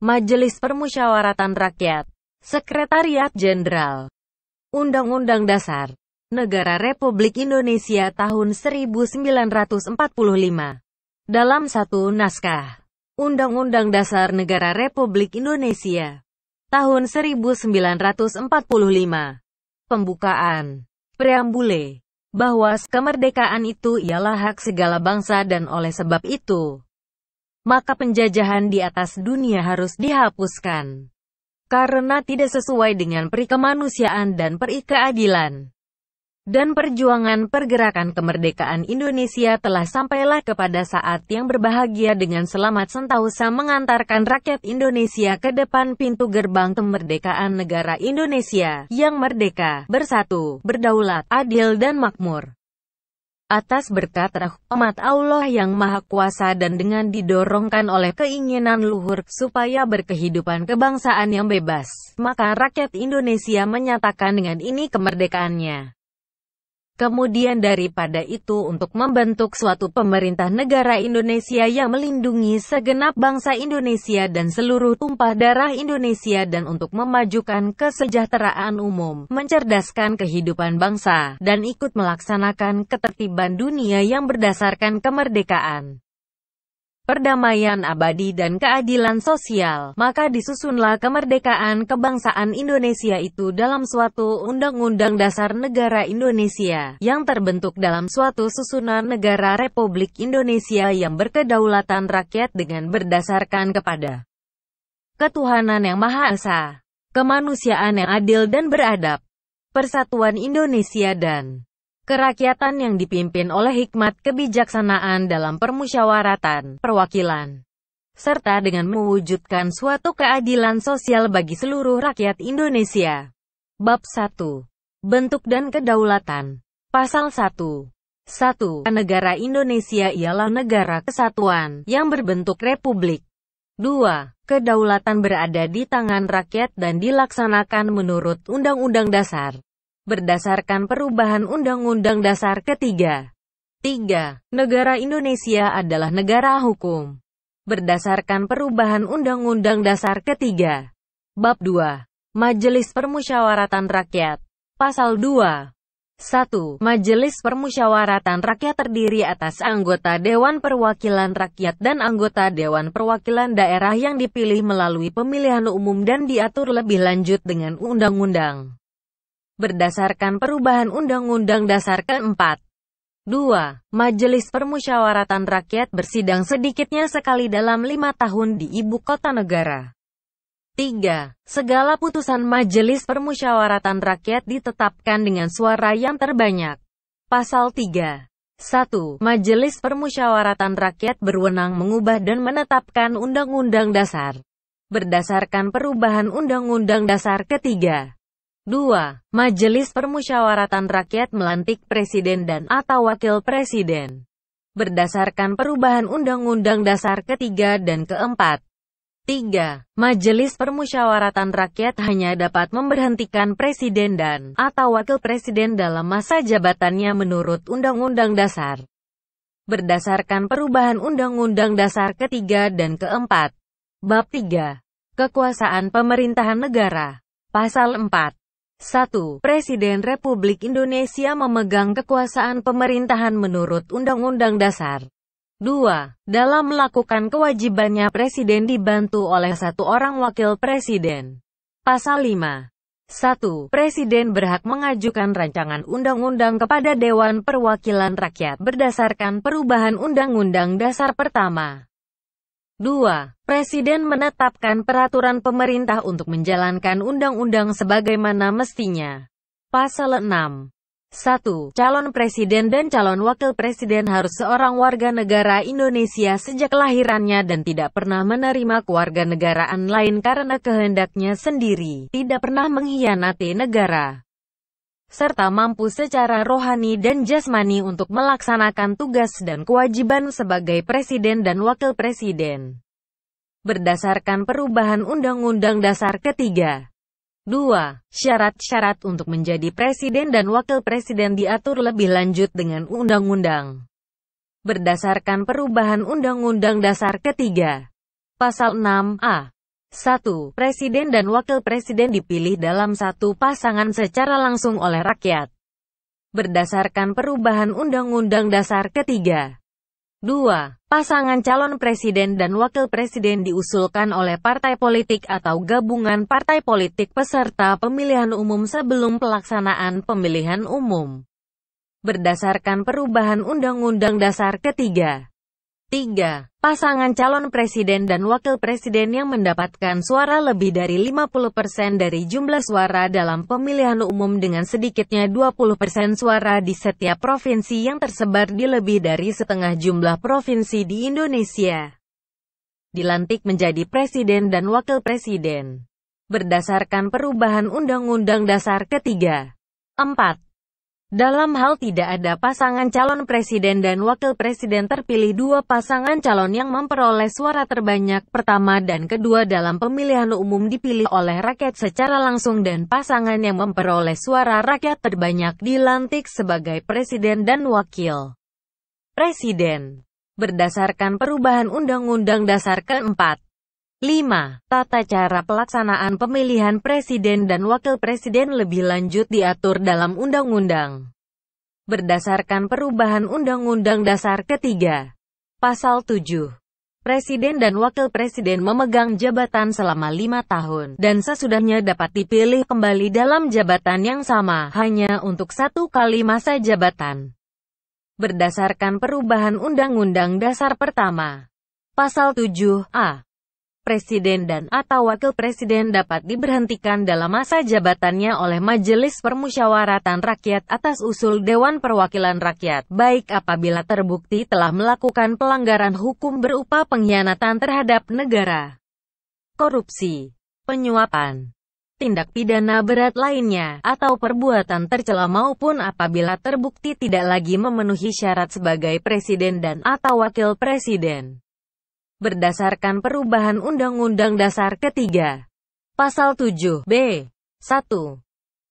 Majelis Permusyawaratan Rakyat, Sekretariat Jenderal, Undang-Undang Dasar, Negara Republik Indonesia tahun 1945. Dalam satu naskah, Undang-Undang Dasar Negara Republik Indonesia tahun 1945. Pembukaan, preambule, bahwa kemerdekaan itu ialah hak segala bangsa dan oleh sebab itu maka penjajahan di atas dunia harus dihapuskan. Karena tidak sesuai dengan perikemanusiaan dan perikeadilan. Dan perjuangan pergerakan kemerdekaan Indonesia telah sampailah kepada saat yang berbahagia dengan selamat sentausa mengantarkan rakyat Indonesia ke depan pintu gerbang kemerdekaan negara Indonesia yang merdeka, bersatu, berdaulat, adil dan makmur atas berkat rahmat Allah yang Maha Kuasa dan dengan didorongkan oleh keinginan luhur, supaya berkehidupan kebangsaan yang bebas. Maka rakyat Indonesia menyatakan dengan ini kemerdekaannya. Kemudian daripada itu untuk membentuk suatu pemerintah negara Indonesia yang melindungi segenap bangsa Indonesia dan seluruh tumpah darah Indonesia dan untuk memajukan kesejahteraan umum, mencerdaskan kehidupan bangsa, dan ikut melaksanakan ketertiban dunia yang berdasarkan kemerdekaan perdamaian abadi dan keadilan sosial, maka disusunlah kemerdekaan kebangsaan Indonesia itu dalam suatu Undang-Undang Dasar Negara Indonesia, yang terbentuk dalam suatu susunan negara Republik Indonesia yang berkedaulatan rakyat dengan berdasarkan kepada ketuhanan yang Maha Esa, kemanusiaan yang adil dan beradab, persatuan Indonesia dan kerakyatan yang dipimpin oleh hikmat kebijaksanaan dalam permusyawaratan, perwakilan, serta dengan mewujudkan suatu keadilan sosial bagi seluruh rakyat Indonesia. Bab 1. Bentuk dan Kedaulatan Pasal 1 1. Negara Indonesia ialah negara kesatuan yang berbentuk republik. 2. Kedaulatan berada di tangan rakyat dan dilaksanakan menurut Undang-Undang Dasar berdasarkan perubahan Undang-Undang Dasar ketiga. 3. Negara Indonesia adalah negara hukum. Berdasarkan perubahan Undang-Undang Dasar ketiga. Bab 2. Majelis Permusyawaratan Rakyat. Pasal 2. 1. Majelis Permusyawaratan Rakyat terdiri atas anggota Dewan Perwakilan Rakyat dan anggota Dewan Perwakilan Daerah yang dipilih melalui pemilihan umum dan diatur lebih lanjut dengan undang-undang berdasarkan perubahan Undang-Undang Dasar keempat. 2. Majelis Permusyawaratan Rakyat bersidang sedikitnya sekali dalam lima tahun di ibu kota negara. 3. Segala putusan Majelis Permusyawaratan Rakyat ditetapkan dengan suara yang terbanyak. Pasal 3. 1. Majelis Permusyawaratan Rakyat berwenang mengubah dan menetapkan Undang-Undang Dasar berdasarkan perubahan Undang-Undang Dasar ketiga. 2. Majelis Permusyawaratan Rakyat melantik Presiden dan atau Wakil Presiden berdasarkan perubahan Undang-Undang Dasar ketiga dan keempat. 3. Majelis Permusyawaratan Rakyat hanya dapat memberhentikan Presiden dan atau Wakil Presiden dalam masa jabatannya menurut Undang-Undang Dasar berdasarkan perubahan Undang-Undang Dasar ketiga dan keempat. Bab 3. Kekuasaan Pemerintahan Negara Pasal 4 1. Presiden Republik Indonesia memegang kekuasaan pemerintahan menurut Undang-Undang Dasar. 2. Dalam melakukan kewajibannya Presiden dibantu oleh satu orang Wakil Presiden. Pasal 5. 1. Presiden berhak mengajukan rancangan undang-undang kepada Dewan Perwakilan Rakyat berdasarkan perubahan Undang-Undang Dasar Pertama. 2. Presiden menetapkan peraturan pemerintah untuk menjalankan undang-undang sebagaimana mestinya. Pasal 6. 1. Calon presiden dan calon wakil presiden harus seorang warga negara Indonesia sejak lahirannya dan tidak pernah menerima kewarganegaraan lain karena kehendaknya sendiri, tidak pernah mengkhianati negara serta mampu secara rohani dan jasmani untuk melaksanakan tugas dan kewajiban sebagai presiden dan wakil presiden. Berdasarkan perubahan Undang-Undang Dasar ketiga, dua Syarat-syarat untuk menjadi presiden dan wakil presiden diatur lebih lanjut dengan undang-undang. Berdasarkan perubahan Undang-Undang Dasar ketiga, Pasal 6A 1. Presiden dan Wakil Presiden dipilih dalam satu pasangan secara langsung oleh rakyat. Berdasarkan perubahan Undang-Undang Dasar ketiga. 2. Pasangan calon presiden dan wakil presiden diusulkan oleh partai politik atau gabungan partai politik peserta pemilihan umum sebelum pelaksanaan pemilihan umum. Berdasarkan perubahan Undang-Undang Dasar ketiga. 3 pasangan calon presiden dan wakil presiden yang mendapatkan suara lebih dari 50% dari jumlah suara dalam pemilihan umum dengan sedikitnya 20% suara di setiap provinsi yang tersebar di lebih dari setengah jumlah provinsi di Indonesia. Dilantik menjadi presiden dan wakil presiden. Berdasarkan perubahan Undang-Undang Dasar ketiga. 4. Dalam hal tidak ada pasangan calon presiden dan wakil presiden terpilih dua pasangan calon yang memperoleh suara terbanyak pertama dan kedua dalam pemilihan umum dipilih oleh rakyat secara langsung dan pasangan yang memperoleh suara rakyat terbanyak dilantik sebagai presiden dan wakil presiden. Berdasarkan perubahan Undang-Undang Dasar keempat, 5. Tata cara pelaksanaan pemilihan presiden dan wakil presiden lebih lanjut diatur dalam undang-undang. Berdasarkan perubahan Undang-Undang Dasar ketiga, Pasal 7, Presiden dan Wakil Presiden memegang jabatan selama lima tahun, dan sesudahnya dapat dipilih kembali dalam jabatan yang sama, hanya untuk satu kali masa jabatan. Berdasarkan perubahan Undang-Undang Dasar pertama, Pasal 7, A, presiden dan atau wakil presiden dapat diberhentikan dalam masa jabatannya oleh Majelis Permusyawaratan Rakyat atas usul Dewan Perwakilan Rakyat, baik apabila terbukti telah melakukan pelanggaran hukum berupa pengkhianatan terhadap negara, korupsi, penyuapan, tindak pidana berat lainnya, atau perbuatan tercela maupun apabila terbukti tidak lagi memenuhi syarat sebagai presiden dan atau wakil presiden berdasarkan perubahan Undang-Undang Dasar ketiga. Pasal 7 B 1.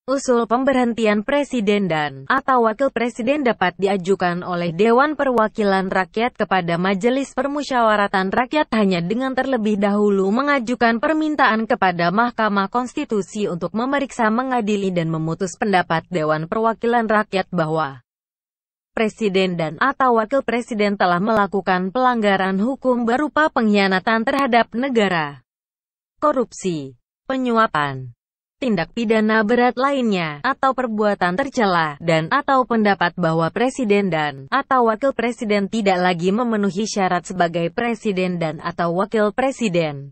Usul pemberhentian presiden dan atau wakil presiden dapat diajukan oleh Dewan Perwakilan Rakyat kepada Majelis Permusyawaratan Rakyat hanya dengan terlebih dahulu mengajukan permintaan kepada Mahkamah Konstitusi untuk memeriksa mengadili dan memutus pendapat Dewan Perwakilan Rakyat bahwa presiden dan atau wakil presiden telah melakukan pelanggaran hukum berupa pengkhianatan terhadap negara, korupsi, penyuapan, tindak pidana berat lainnya, atau perbuatan tercela, dan atau pendapat bahwa presiden dan atau wakil presiden tidak lagi memenuhi syarat sebagai presiden dan atau wakil presiden.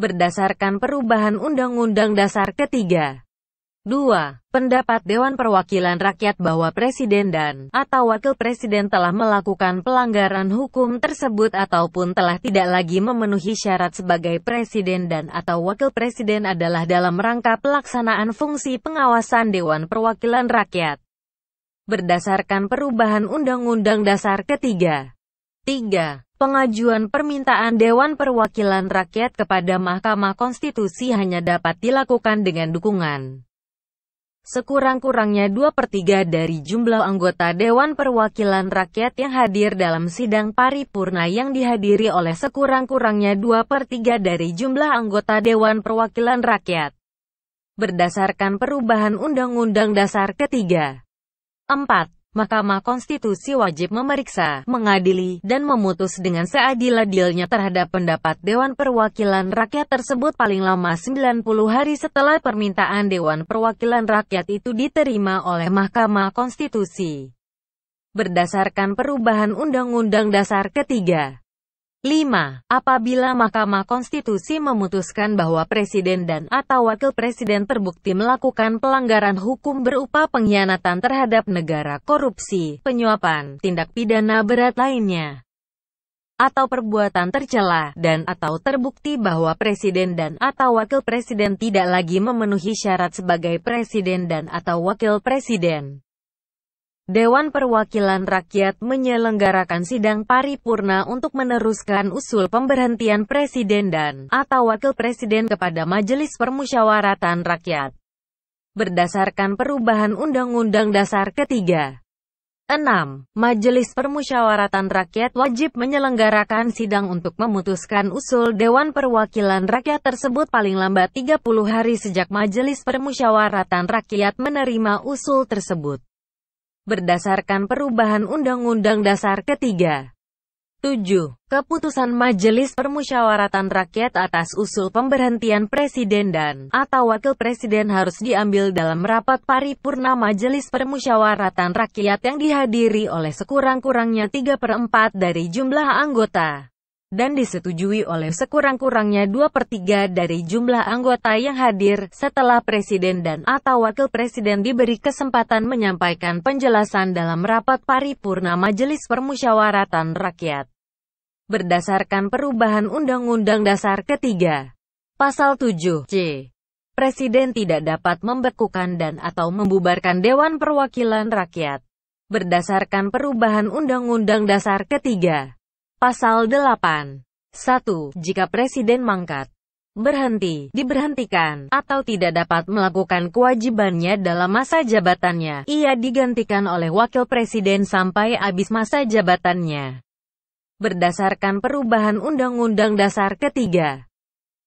Berdasarkan perubahan Undang-Undang Dasar ketiga, 2. Pendapat Dewan Perwakilan Rakyat bahwa Presiden dan atau Wakil Presiden telah melakukan pelanggaran hukum tersebut ataupun telah tidak lagi memenuhi syarat sebagai Presiden dan atau Wakil Presiden adalah dalam rangka pelaksanaan fungsi pengawasan Dewan Perwakilan Rakyat berdasarkan perubahan Undang-Undang Dasar ketiga. 3. Pengajuan permintaan Dewan Perwakilan Rakyat kepada Mahkamah Konstitusi hanya dapat dilakukan dengan dukungan sekurang-kurangnya dua per 3 dari jumlah anggota Dewan Perwakilan Rakyat yang hadir dalam sidang paripurna yang dihadiri oleh sekurang-kurangnya dua per 3 dari jumlah anggota Dewan Perwakilan Rakyat. Berdasarkan perubahan Undang-Undang Dasar ketiga. 4. Mahkamah Konstitusi wajib memeriksa, mengadili, dan memutus dengan seadil-adilnya terhadap pendapat Dewan Perwakilan Rakyat tersebut paling lama 90 hari setelah permintaan Dewan Perwakilan Rakyat itu diterima oleh Mahkamah Konstitusi. Berdasarkan perubahan Undang-Undang Dasar ketiga, 5. Apabila Mahkamah Konstitusi memutuskan bahwa presiden dan atau wakil presiden terbukti melakukan pelanggaran hukum berupa pengkhianatan terhadap negara korupsi, penyuapan, tindak pidana berat lainnya, atau perbuatan tercela dan atau terbukti bahwa presiden dan atau wakil presiden tidak lagi memenuhi syarat sebagai presiden dan atau wakil presiden. Dewan Perwakilan Rakyat menyelenggarakan sidang paripurna untuk meneruskan usul pemberhentian presiden dan atau wakil presiden kepada Majelis Permusyawaratan Rakyat berdasarkan perubahan Undang-Undang Dasar ketiga. 6. Majelis Permusyawaratan Rakyat wajib menyelenggarakan sidang untuk memutuskan usul Dewan Perwakilan Rakyat tersebut paling lambat 30 hari sejak Majelis Permusyawaratan Rakyat menerima usul tersebut berdasarkan perubahan Undang-Undang Dasar ketiga. 7. Keputusan Majelis Permusyawaratan Rakyat atas usul pemberhentian Presiden dan atau Wakil Presiden harus diambil dalam rapat paripurna Majelis Permusyawaratan Rakyat yang dihadiri oleh sekurang-kurangnya 3 per 4 dari jumlah anggota dan disetujui oleh sekurang-kurangnya 2 per 3 dari jumlah anggota yang hadir, setelah Presiden dan atau Wakil Presiden diberi kesempatan menyampaikan penjelasan dalam rapat paripurna Majelis Permusyawaratan Rakyat. Berdasarkan perubahan Undang-Undang Dasar ketiga, Pasal 7, C. Presiden tidak dapat membekukan dan atau membubarkan Dewan Perwakilan Rakyat. Berdasarkan perubahan Undang-Undang Dasar ketiga, Pasal 8. 1. Jika presiden mangkat, berhenti, diberhentikan, atau tidak dapat melakukan kewajibannya dalam masa jabatannya, ia digantikan oleh wakil presiden sampai habis masa jabatannya. Berdasarkan perubahan Undang-Undang Dasar ketiga,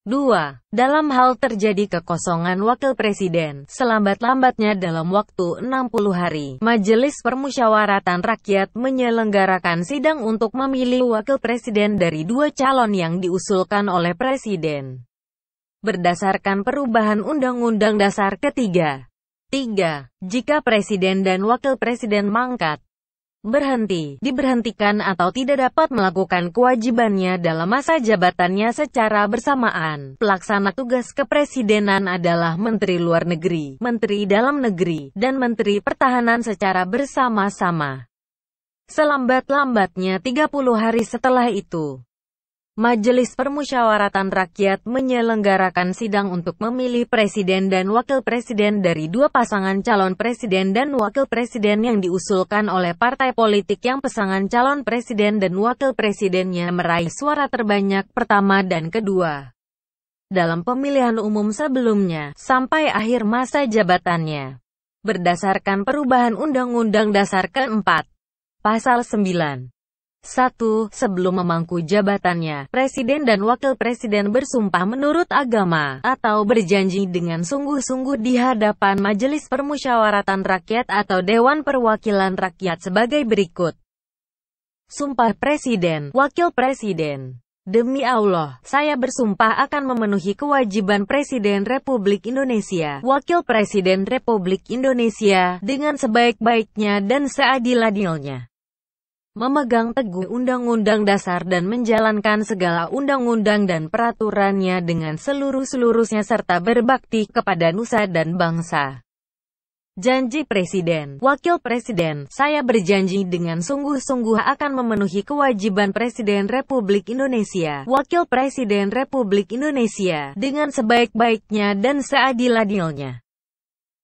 2. Dalam hal terjadi kekosongan wakil presiden, selambat-lambatnya dalam waktu 60 hari, Majelis Permusyawaratan Rakyat menyelenggarakan sidang untuk memilih wakil presiden dari dua calon yang diusulkan oleh presiden. Berdasarkan perubahan Undang-Undang Dasar ketiga. 3. Jika presiden dan wakil presiden mangkat, berhenti, diberhentikan atau tidak dapat melakukan kewajibannya dalam masa jabatannya secara bersamaan. Pelaksana tugas kepresidenan adalah Menteri Luar Negeri, Menteri Dalam Negeri, dan Menteri Pertahanan secara bersama-sama. Selambat-lambatnya 30 hari setelah itu. Majelis Permusyawaratan Rakyat menyelenggarakan sidang untuk memilih presiden dan wakil presiden dari dua pasangan calon presiden dan wakil presiden yang diusulkan oleh partai politik yang pasangan calon presiden dan wakil presidennya meraih suara terbanyak pertama dan kedua dalam pemilihan umum sebelumnya, sampai akhir masa jabatannya. Berdasarkan perubahan Undang-Undang Dasar keempat, Pasal 9, 1. Sebelum memangku jabatannya, presiden dan wakil presiden bersumpah menurut agama, atau berjanji dengan sungguh-sungguh di hadapan Majelis Permusyawaratan Rakyat atau Dewan Perwakilan Rakyat sebagai berikut. Sumpah Presiden, Wakil Presiden Demi Allah, saya bersumpah akan memenuhi kewajiban Presiden Republik Indonesia, Wakil Presiden Republik Indonesia, dengan sebaik-baiknya dan seadil-adilnya memegang teguh Undang-Undang Dasar dan menjalankan segala undang-undang dan peraturannya dengan seluruh-seluruhnya serta berbakti kepada nusa dan bangsa. Janji Presiden, Wakil Presiden, saya berjanji dengan sungguh-sungguh akan memenuhi kewajiban Presiden Republik Indonesia, Wakil Presiden Republik Indonesia, dengan sebaik-baiknya dan seadil-adilnya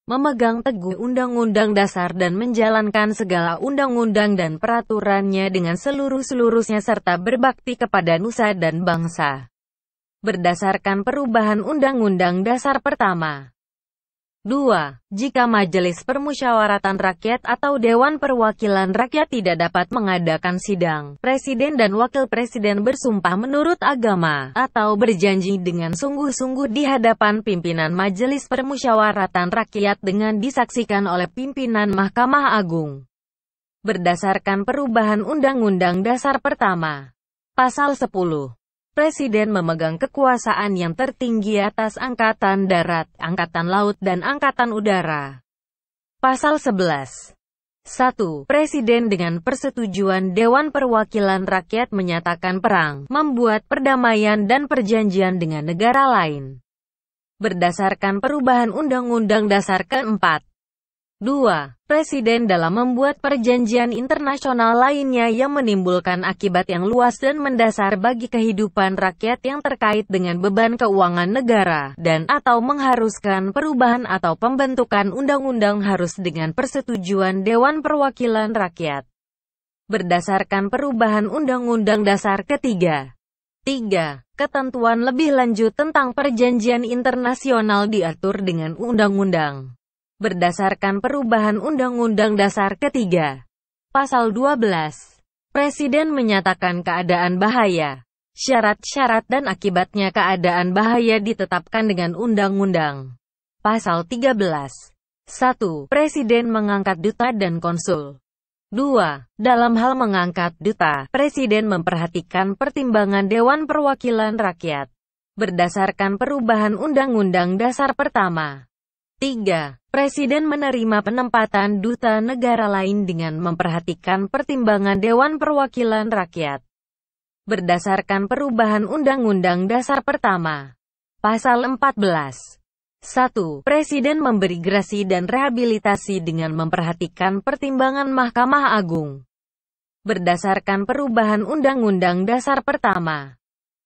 memegang teguh Undang-Undang Dasar dan menjalankan segala undang-undang dan peraturannya dengan seluruh-seluruhnya serta berbakti kepada nusa dan bangsa. Berdasarkan perubahan Undang-Undang Dasar pertama, 2. Jika Majelis Permusyawaratan Rakyat atau Dewan Perwakilan Rakyat tidak dapat mengadakan sidang, Presiden dan Wakil Presiden bersumpah menurut agama, atau berjanji dengan sungguh-sungguh di hadapan pimpinan Majelis Permusyawaratan Rakyat dengan disaksikan oleh pimpinan Mahkamah Agung. Berdasarkan perubahan Undang-Undang Dasar Pertama, Pasal 10, Presiden memegang kekuasaan yang tertinggi atas Angkatan Darat, Angkatan Laut dan Angkatan Udara. Pasal 11 1. Presiden dengan persetujuan Dewan Perwakilan Rakyat menyatakan perang, membuat perdamaian dan perjanjian dengan negara lain. Berdasarkan perubahan Undang-Undang Dasar keempat, 2. Presiden dalam membuat perjanjian internasional lainnya yang menimbulkan akibat yang luas dan mendasar bagi kehidupan rakyat yang terkait dengan beban keuangan negara, dan atau mengharuskan perubahan atau pembentukan undang-undang harus dengan persetujuan Dewan Perwakilan Rakyat. Berdasarkan perubahan Undang-Undang Dasar ketiga. 3. Ketentuan lebih lanjut tentang perjanjian internasional diatur dengan undang-undang. Berdasarkan perubahan Undang-Undang Dasar ketiga, Pasal 12, Presiden menyatakan keadaan bahaya. Syarat-syarat dan akibatnya keadaan bahaya ditetapkan dengan Undang-Undang. Pasal 13. 1. Presiden mengangkat duta dan konsul. 2. Dalam hal mengangkat duta, Presiden memperhatikan pertimbangan Dewan Perwakilan Rakyat berdasarkan perubahan Undang-Undang Dasar Pertama. 3. Presiden menerima penempatan duta negara lain dengan memperhatikan pertimbangan Dewan Perwakilan Rakyat. Berdasarkan perubahan Undang-Undang Dasar Pertama, Pasal 14. 1. Presiden memberi gerasi dan rehabilitasi dengan memperhatikan pertimbangan Mahkamah Agung. Berdasarkan perubahan Undang-Undang Dasar Pertama,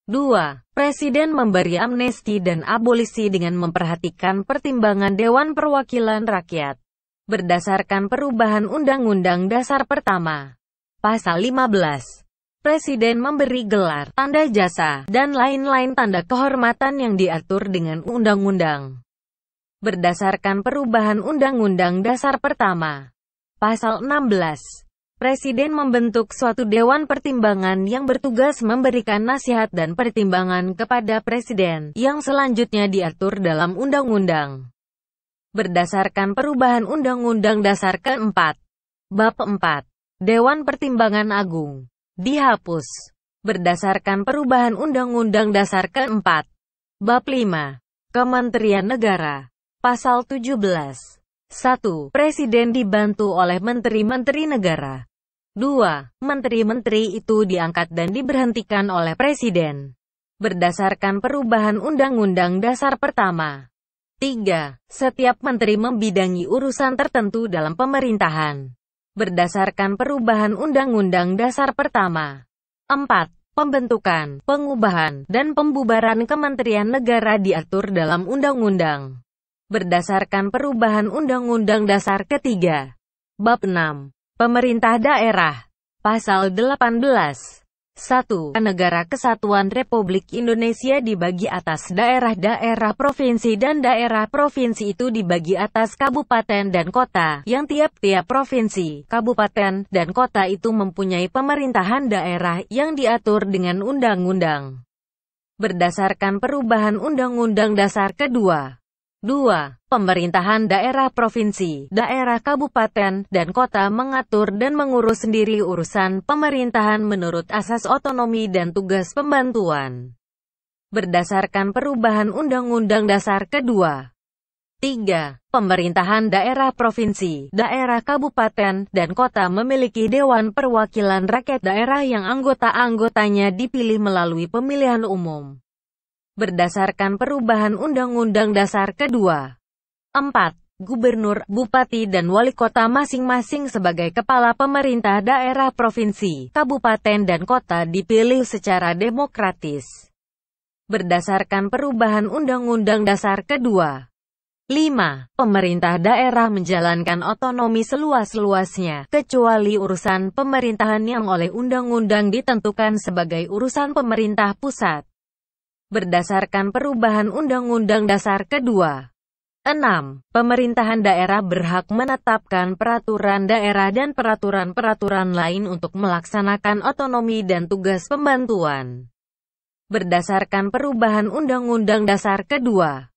2. Presiden memberi amnesti dan abolisi dengan memperhatikan pertimbangan Dewan Perwakilan Rakyat. Berdasarkan perubahan Undang-Undang Dasar Pertama, Pasal 15, Presiden memberi gelar, tanda jasa, dan lain-lain tanda kehormatan yang diatur dengan Undang-Undang. Berdasarkan perubahan Undang-Undang Dasar Pertama, Pasal 16, Presiden membentuk suatu dewan pertimbangan yang bertugas memberikan nasihat dan pertimbangan kepada presiden, yang selanjutnya diatur dalam undang-undang. Berdasarkan perubahan Undang-Undang Dasar ke-4, Bab 4, Dewan Pertimbangan Agung, dihapus. Berdasarkan perubahan Undang-Undang Dasar ke-4, Bab 5, Kementerian Negara, Pasal 17. 1. Presiden dibantu oleh menteri-menteri negara. 2. Menteri-menteri itu diangkat dan diberhentikan oleh Presiden berdasarkan perubahan Undang-Undang Dasar Pertama. 3. Setiap menteri membidangi urusan tertentu dalam pemerintahan berdasarkan perubahan Undang-Undang Dasar Pertama. 4. Pembentukan, pengubahan, dan pembubaran kementerian negara diatur dalam Undang-Undang berdasarkan perubahan Undang-Undang Dasar Ketiga. Bab 6 Pemerintah Daerah Pasal 18 1. Negara Kesatuan Republik Indonesia dibagi atas daerah-daerah provinsi dan daerah provinsi itu dibagi atas kabupaten dan kota, yang tiap-tiap provinsi, kabupaten, dan kota itu mempunyai pemerintahan daerah yang diatur dengan undang-undang. Berdasarkan perubahan Undang-Undang Dasar Kedua, 2. Pemerintahan daerah provinsi, daerah kabupaten, dan kota mengatur dan mengurus sendiri urusan pemerintahan menurut asas otonomi dan tugas pembantuan. Berdasarkan perubahan Undang-Undang Dasar kedua. 3. Pemerintahan daerah provinsi, daerah kabupaten, dan kota memiliki Dewan Perwakilan Rakyat Daerah yang anggota-anggotanya dipilih melalui pemilihan umum berdasarkan perubahan Undang-Undang Dasar kedua. 4. Gubernur, Bupati dan Wali Kota masing-masing sebagai kepala pemerintah daerah provinsi, kabupaten dan kota dipilih secara demokratis. Berdasarkan perubahan Undang-Undang Dasar kedua. 5. Pemerintah daerah menjalankan otonomi seluas-luasnya, kecuali urusan pemerintahan yang oleh undang-undang ditentukan sebagai urusan pemerintah pusat berdasarkan perubahan Undang-Undang Dasar kedua. 6. Pemerintahan daerah berhak menetapkan peraturan daerah dan peraturan-peraturan lain untuk melaksanakan otonomi dan tugas pembantuan. Berdasarkan perubahan Undang-Undang Dasar kedua.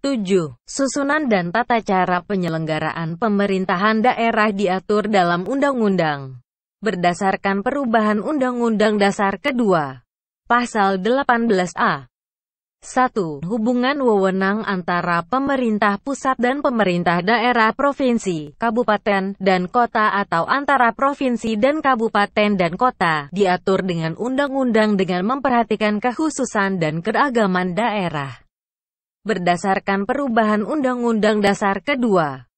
7. Susunan dan tata cara penyelenggaraan pemerintahan daerah diatur dalam undang-undang. Berdasarkan perubahan Undang-Undang Dasar kedua. Pasal 18A 1. Hubungan wewenang antara pemerintah pusat dan pemerintah daerah provinsi, kabupaten, dan kota atau antara provinsi dan kabupaten dan kota, diatur dengan undang-undang dengan memperhatikan kehususan dan keragaman daerah. Berdasarkan perubahan Undang-Undang Dasar Kedua,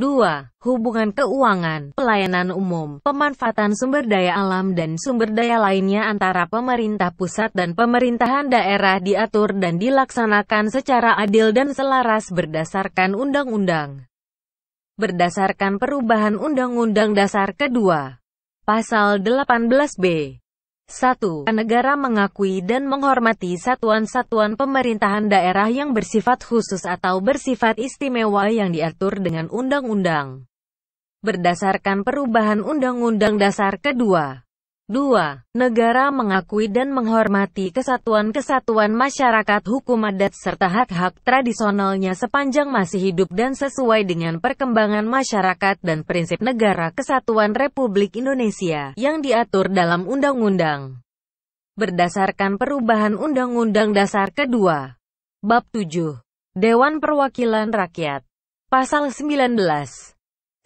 2. Hubungan keuangan, pelayanan umum, pemanfaatan sumber daya alam dan sumber daya lainnya antara pemerintah pusat dan pemerintahan daerah diatur dan dilaksanakan secara adil dan selaras berdasarkan undang-undang. Berdasarkan perubahan Undang-Undang Dasar kedua, Pasal 18B. 1. Negara mengakui dan menghormati satuan-satuan pemerintahan daerah yang bersifat khusus atau bersifat istimewa yang diatur dengan undang-undang. Berdasarkan perubahan Undang-Undang Dasar kedua, 2. Negara mengakui dan menghormati kesatuan-kesatuan masyarakat hukum adat serta hak-hak tradisionalnya sepanjang masih hidup dan sesuai dengan perkembangan masyarakat dan prinsip negara kesatuan Republik Indonesia yang diatur dalam undang-undang. Berdasarkan perubahan Undang-Undang Dasar kedua, Bab 7, Dewan Perwakilan Rakyat, Pasal 19.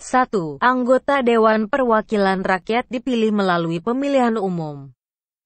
1. Anggota Dewan Perwakilan Rakyat dipilih melalui pemilihan umum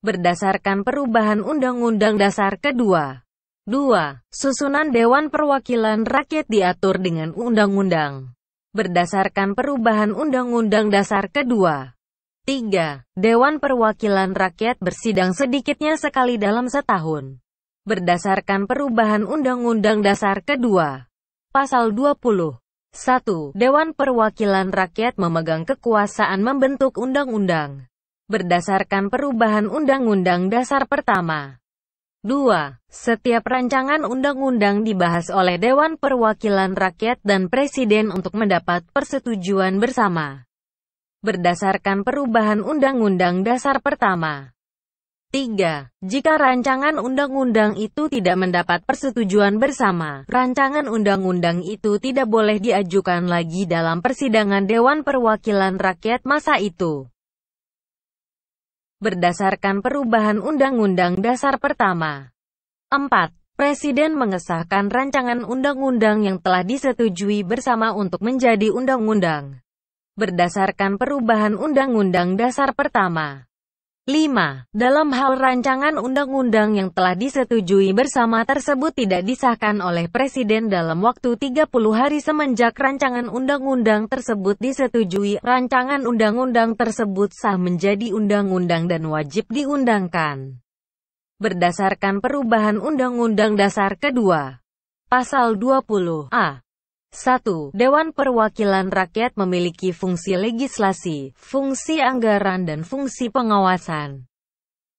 berdasarkan perubahan Undang-Undang Dasar kedua. 2. Susunan Dewan Perwakilan Rakyat diatur dengan undang-undang berdasarkan perubahan Undang-Undang Dasar kedua. 3. Dewan Perwakilan Rakyat bersidang sedikitnya sekali dalam setahun berdasarkan perubahan Undang-Undang Dasar kedua. Pasal 20 1. Dewan Perwakilan Rakyat memegang kekuasaan membentuk undang-undang berdasarkan perubahan Undang-Undang Dasar Pertama. 2. Setiap rancangan undang-undang dibahas oleh Dewan Perwakilan Rakyat dan Presiden untuk mendapat persetujuan bersama berdasarkan perubahan Undang-Undang Dasar Pertama. 3. Jika rancangan undang-undang itu tidak mendapat persetujuan bersama, rancangan undang-undang itu tidak boleh diajukan lagi dalam persidangan Dewan Perwakilan Rakyat masa itu. Berdasarkan perubahan Undang-Undang Dasar Pertama. 4. Presiden mengesahkan rancangan undang-undang yang telah disetujui bersama untuk menjadi undang-undang. Berdasarkan perubahan Undang-Undang Dasar Pertama. 5. Dalam hal rancangan undang-undang yang telah disetujui bersama tersebut tidak disahkan oleh Presiden dalam waktu 30 hari semenjak rancangan undang-undang tersebut disetujui, rancangan undang-undang tersebut sah menjadi undang-undang dan wajib diundangkan. Berdasarkan perubahan Undang-Undang Dasar kedua, Pasal 20, A. 1. Dewan Perwakilan Rakyat memiliki fungsi legislasi, fungsi anggaran dan fungsi pengawasan.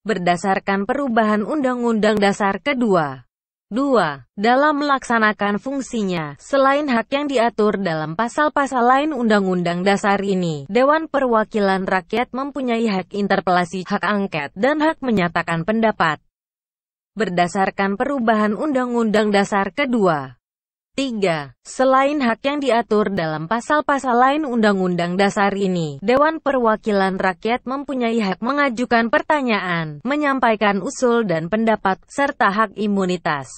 Berdasarkan perubahan Undang-Undang Dasar kedua. 2. Dalam melaksanakan fungsinya, selain hak yang diatur dalam pasal-pasal lain Undang-Undang Dasar ini, Dewan Perwakilan Rakyat mempunyai hak interpelasi, hak angket, dan hak menyatakan pendapat. Berdasarkan perubahan Undang-Undang Dasar kedua. 3. Selain hak yang diatur dalam pasal-pasal lain Undang-Undang Dasar ini, Dewan Perwakilan Rakyat mempunyai hak mengajukan pertanyaan, menyampaikan usul dan pendapat, serta hak imunitas.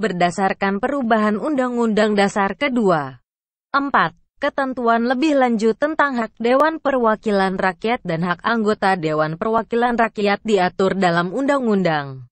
Berdasarkan perubahan Undang-Undang Dasar kedua. 4. Ketentuan lebih lanjut tentang hak Dewan Perwakilan Rakyat dan hak anggota Dewan Perwakilan Rakyat diatur dalam Undang-Undang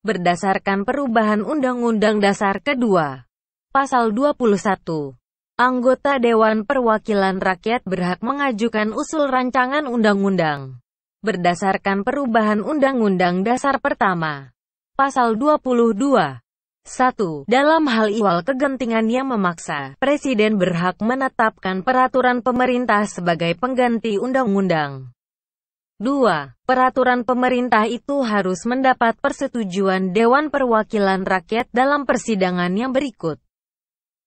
Berdasarkan perubahan Undang-Undang Dasar kedua, Pasal 21, anggota Dewan Perwakilan Rakyat berhak mengajukan usul rancangan undang-undang. Berdasarkan perubahan Undang-Undang Dasar Pertama, Pasal 22, 1. Dalam hal iwal kegentingan yang memaksa, Presiden berhak menetapkan peraturan pemerintah sebagai pengganti undang-undang. 2. Peraturan pemerintah itu harus mendapat persetujuan Dewan Perwakilan Rakyat dalam persidangan yang berikut.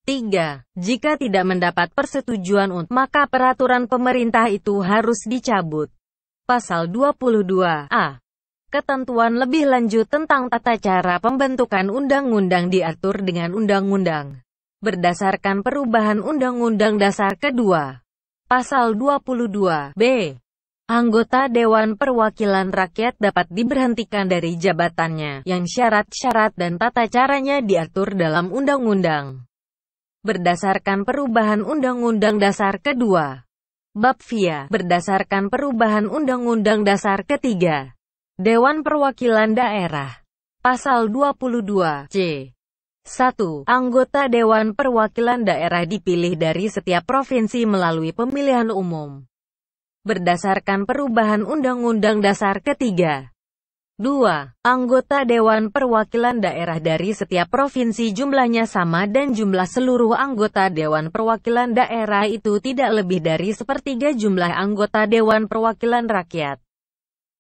3. Jika tidak mendapat persetujuan maka peraturan pemerintah itu harus dicabut. Pasal 22a. Ketentuan lebih lanjut tentang tata cara pembentukan undang-undang diatur dengan undang-undang. Berdasarkan perubahan Undang-Undang Dasar Kedua. Pasal 22b. Anggota Dewan Perwakilan Rakyat dapat diberhentikan dari jabatannya, yang syarat-syarat dan tata caranya diatur dalam undang-undang. Berdasarkan perubahan Undang-Undang Dasar kedua, Bab VIA, berdasarkan perubahan Undang-Undang Dasar ketiga, Dewan Perwakilan Daerah, Pasal 22, C. 1. Anggota Dewan Perwakilan Daerah dipilih dari setiap provinsi melalui pemilihan umum berdasarkan perubahan Undang-Undang Dasar ketiga. 2. Anggota Dewan Perwakilan Daerah dari setiap provinsi jumlahnya sama dan jumlah seluruh anggota Dewan Perwakilan Daerah itu tidak lebih dari sepertiga jumlah anggota Dewan Perwakilan Rakyat.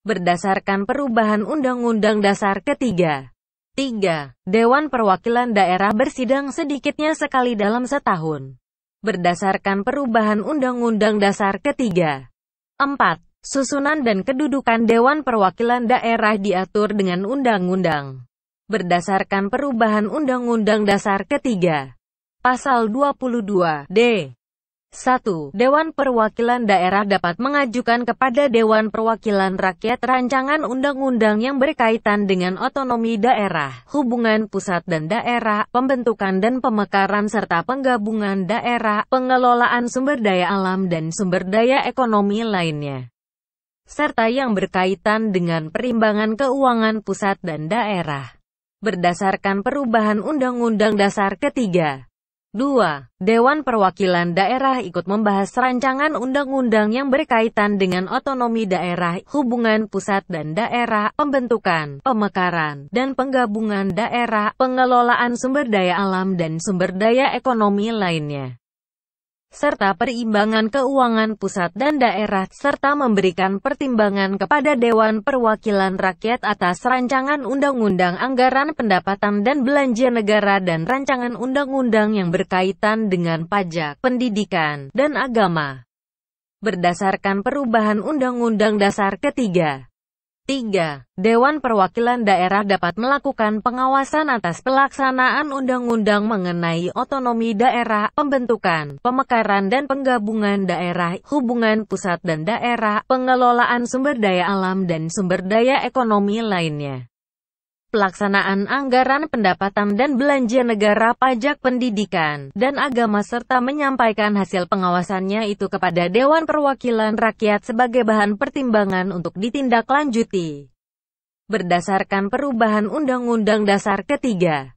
Berdasarkan perubahan Undang-Undang Dasar ketiga. 3. Dewan Perwakilan Daerah bersidang sedikitnya sekali dalam setahun. Berdasarkan perubahan Undang-Undang Dasar ketiga. 4. Susunan dan kedudukan Dewan Perwakilan Daerah diatur dengan undang-undang. Berdasarkan perubahan Undang-Undang Dasar ketiga. Pasal 22 D. 1. Dewan Perwakilan Daerah dapat mengajukan kepada Dewan Perwakilan Rakyat rancangan undang-undang yang berkaitan dengan otonomi daerah, hubungan pusat dan daerah, pembentukan dan pemekaran serta penggabungan daerah, pengelolaan sumber daya alam dan sumber daya ekonomi lainnya serta yang berkaitan dengan perimbangan keuangan pusat dan daerah berdasarkan perubahan Undang-Undang Dasar Ketiga. 2. Dewan Perwakilan Daerah ikut membahas rancangan undang-undang yang berkaitan dengan otonomi daerah, hubungan pusat dan daerah, pembentukan, pemekaran, dan penggabungan daerah, pengelolaan sumber daya alam dan sumber daya ekonomi lainnya serta perimbangan keuangan pusat dan daerah, serta memberikan pertimbangan kepada Dewan Perwakilan Rakyat atas Rancangan Undang-Undang Anggaran Pendapatan dan Belanja Negara dan Rancangan Undang-Undang yang berkaitan dengan pajak, pendidikan, dan agama. Berdasarkan perubahan Undang-Undang Dasar ketiga, 3. Dewan Perwakilan Daerah dapat melakukan pengawasan atas pelaksanaan undang-undang mengenai otonomi daerah, pembentukan, pemekaran dan penggabungan daerah, hubungan pusat dan daerah, pengelolaan sumber daya alam dan sumber daya ekonomi lainnya pelaksanaan anggaran pendapatan dan belanja negara pajak pendidikan dan agama serta menyampaikan hasil pengawasannya itu kepada Dewan Perwakilan Rakyat sebagai bahan pertimbangan untuk ditindaklanjuti. Berdasarkan perubahan Undang-Undang Dasar ketiga.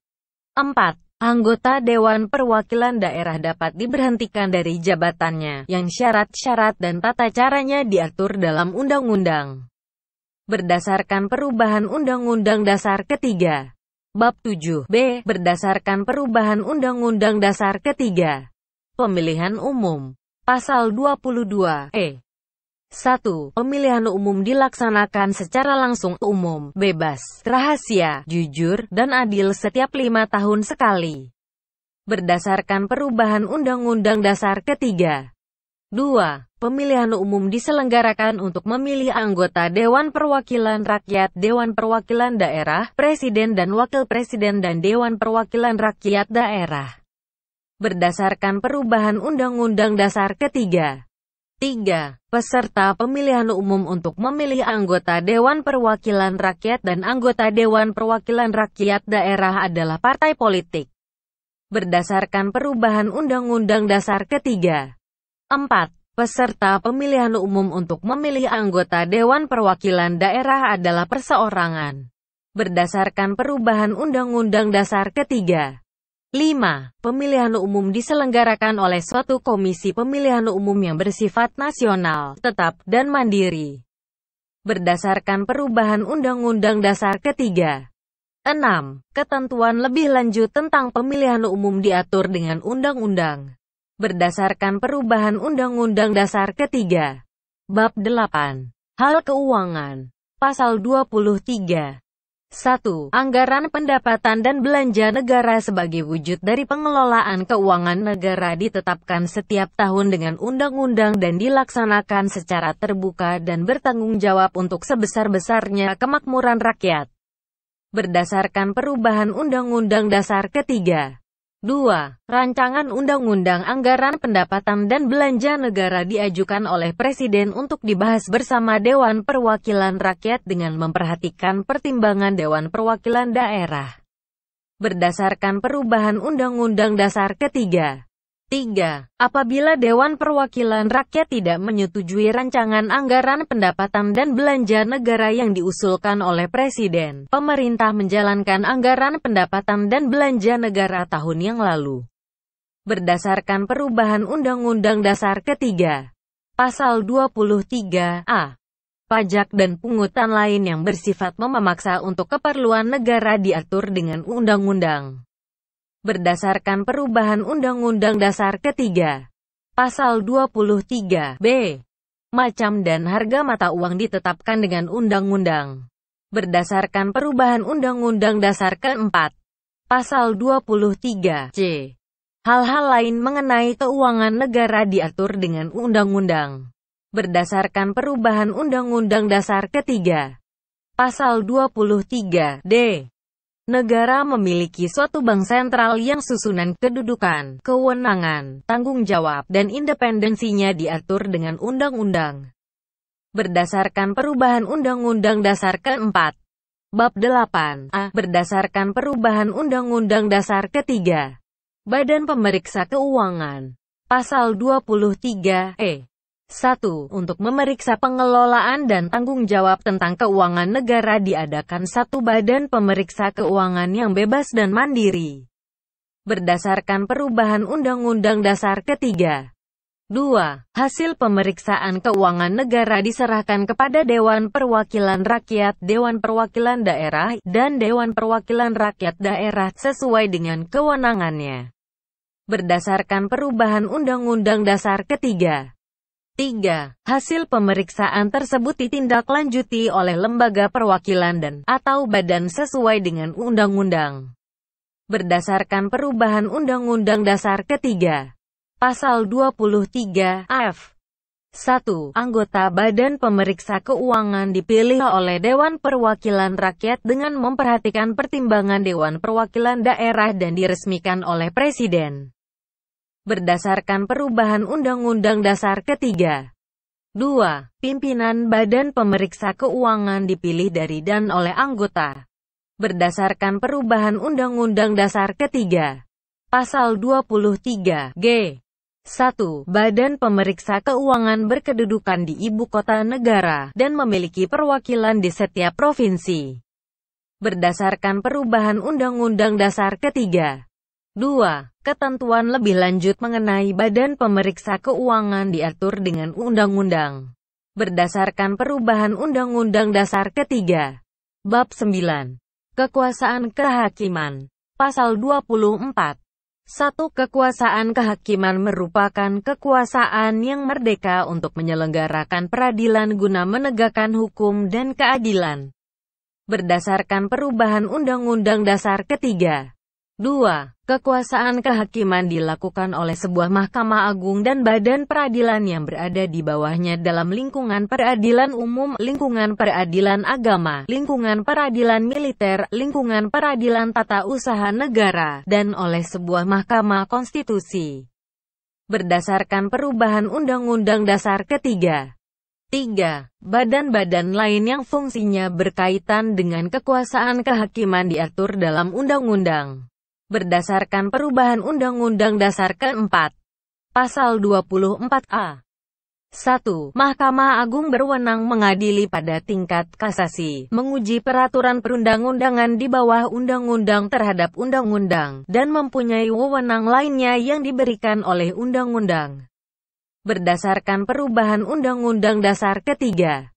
4. Anggota Dewan Perwakilan Daerah dapat diberhentikan dari jabatannya, yang syarat-syarat dan tata caranya diatur dalam undang-undang berdasarkan perubahan Undang-Undang Dasar ketiga. Bab 7b berdasarkan perubahan Undang-Undang Dasar ketiga. Pemilihan umum. Pasal 22 E. 1. Pemilihan umum dilaksanakan secara langsung, umum, bebas, rahasia, jujur, dan adil setiap lima tahun sekali. Berdasarkan perubahan Undang-Undang Dasar ketiga. 2. Pemilihan umum diselenggarakan untuk memilih anggota Dewan Perwakilan Rakyat, Dewan Perwakilan Daerah, Presiden dan Wakil Presiden dan Dewan Perwakilan Rakyat Daerah. Berdasarkan perubahan Undang-Undang Dasar ketiga. 3. Peserta pemilihan umum untuk memilih anggota Dewan Perwakilan Rakyat dan anggota Dewan Perwakilan Rakyat Daerah adalah partai politik. Berdasarkan perubahan Undang-Undang Dasar ketiga. 4 peserta pemilihan umum untuk memilih anggota Dewan Perwakilan Daerah adalah perseorangan. Berdasarkan perubahan Undang-Undang Dasar ketiga. 5. Pemilihan umum diselenggarakan oleh suatu komisi pemilihan umum yang bersifat nasional, tetap, dan mandiri. Berdasarkan perubahan Undang-Undang Dasar ketiga. 6. Ketentuan lebih lanjut tentang pemilihan umum diatur dengan Undang-Undang berdasarkan perubahan Undang-Undang Dasar ketiga. Bab 8. Hal keuangan. Pasal 23. 1. Anggaran pendapatan dan belanja negara sebagai wujud dari pengelolaan keuangan negara ditetapkan setiap tahun dengan undang-undang dan dilaksanakan secara terbuka dan bertanggung jawab untuk sebesar-besarnya kemakmuran rakyat. Berdasarkan perubahan Undang-Undang Dasar ketiga. 2. Rancangan Undang-Undang Anggaran Pendapatan dan Belanja Negara diajukan oleh Presiden untuk dibahas bersama Dewan Perwakilan Rakyat dengan memperhatikan pertimbangan Dewan Perwakilan Daerah. Berdasarkan perubahan Undang-Undang Dasar ketiga, 3. Apabila Dewan Perwakilan Rakyat tidak menyetujui rancangan anggaran pendapatan dan belanja negara yang diusulkan oleh Presiden, pemerintah menjalankan anggaran pendapatan dan belanja negara tahun yang lalu. Berdasarkan perubahan Undang-Undang Dasar ketiga, Pasal 23A, pajak dan pungutan lain yang bersifat memaksa untuk keperluan negara diatur dengan undang-undang berdasarkan perubahan Undang-Undang Dasar ketiga. Pasal 23 B. Macam dan harga mata uang ditetapkan dengan undang-undang. Berdasarkan perubahan Undang-Undang Dasar keempat. Pasal 23 C. Hal-hal lain mengenai keuangan negara diatur dengan undang-undang. Berdasarkan perubahan Undang-Undang Dasar ketiga. Pasal 23 D. Negara memiliki suatu bank sentral yang susunan kedudukan, kewenangan, tanggung jawab, dan independensinya diatur dengan undang-undang. Berdasarkan perubahan Undang-Undang Dasar keempat, Bab 8, A, berdasarkan perubahan Undang-Undang Dasar ketiga, Badan Pemeriksa Keuangan, Pasal 23, E. 1. Untuk memeriksa pengelolaan dan tanggung jawab tentang keuangan negara diadakan satu badan pemeriksa keuangan yang bebas dan mandiri. Berdasarkan perubahan Undang-Undang Dasar ketiga. 2. Hasil pemeriksaan keuangan negara diserahkan kepada Dewan Perwakilan Rakyat, Dewan Perwakilan Daerah, dan Dewan Perwakilan Rakyat Daerah sesuai dengan kewenangannya. Berdasarkan perubahan Undang-Undang Dasar ketiga. 3. Hasil pemeriksaan tersebut ditindaklanjuti oleh lembaga perwakilan dan atau badan sesuai dengan undang-undang. Berdasarkan perubahan Undang-Undang Dasar ketiga, Pasal 23, F. 1. Anggota Badan Pemeriksa Keuangan dipilih oleh Dewan Perwakilan Rakyat dengan memperhatikan pertimbangan Dewan Perwakilan Daerah dan diresmikan oleh Presiden berdasarkan perubahan Undang-Undang Dasar ketiga. 2. Pimpinan Badan Pemeriksa Keuangan dipilih dari dan oleh anggota. Berdasarkan perubahan Undang-Undang Dasar ketiga. Pasal 23 G. 1. Badan Pemeriksa Keuangan berkedudukan di ibu kota negara dan memiliki perwakilan di setiap provinsi. Berdasarkan perubahan Undang-Undang Dasar ketiga. 2. Ketentuan lebih lanjut mengenai Badan Pemeriksa Keuangan diatur dengan undang-undang. Berdasarkan perubahan Undang-Undang Dasar ketiga, Bab 9, Kekuasaan Kehakiman, Pasal 24. Satu kekuasaan kehakiman merupakan kekuasaan yang merdeka untuk menyelenggarakan peradilan guna menegakkan hukum dan keadilan. Berdasarkan perubahan Undang-Undang Dasar ketiga, 2. Kekuasaan kehakiman dilakukan oleh sebuah mahkamah agung dan badan peradilan yang berada di bawahnya dalam lingkungan peradilan umum, lingkungan peradilan agama, lingkungan peradilan militer, lingkungan peradilan tata usaha negara, dan oleh sebuah mahkamah konstitusi. Berdasarkan perubahan Undang-Undang Dasar ketiga, 3. Badan-badan lain yang fungsinya berkaitan dengan kekuasaan kehakiman diatur dalam undang-undang. Berdasarkan perubahan Undang-Undang Dasar keempat, Pasal 24A. 1. Mahkamah Agung berwenang mengadili pada tingkat kasasi, menguji peraturan perundang-undangan di bawah undang-undang terhadap undang-undang, dan mempunyai wewenang lainnya yang diberikan oleh undang-undang. Berdasarkan perubahan Undang-Undang Dasar ketiga,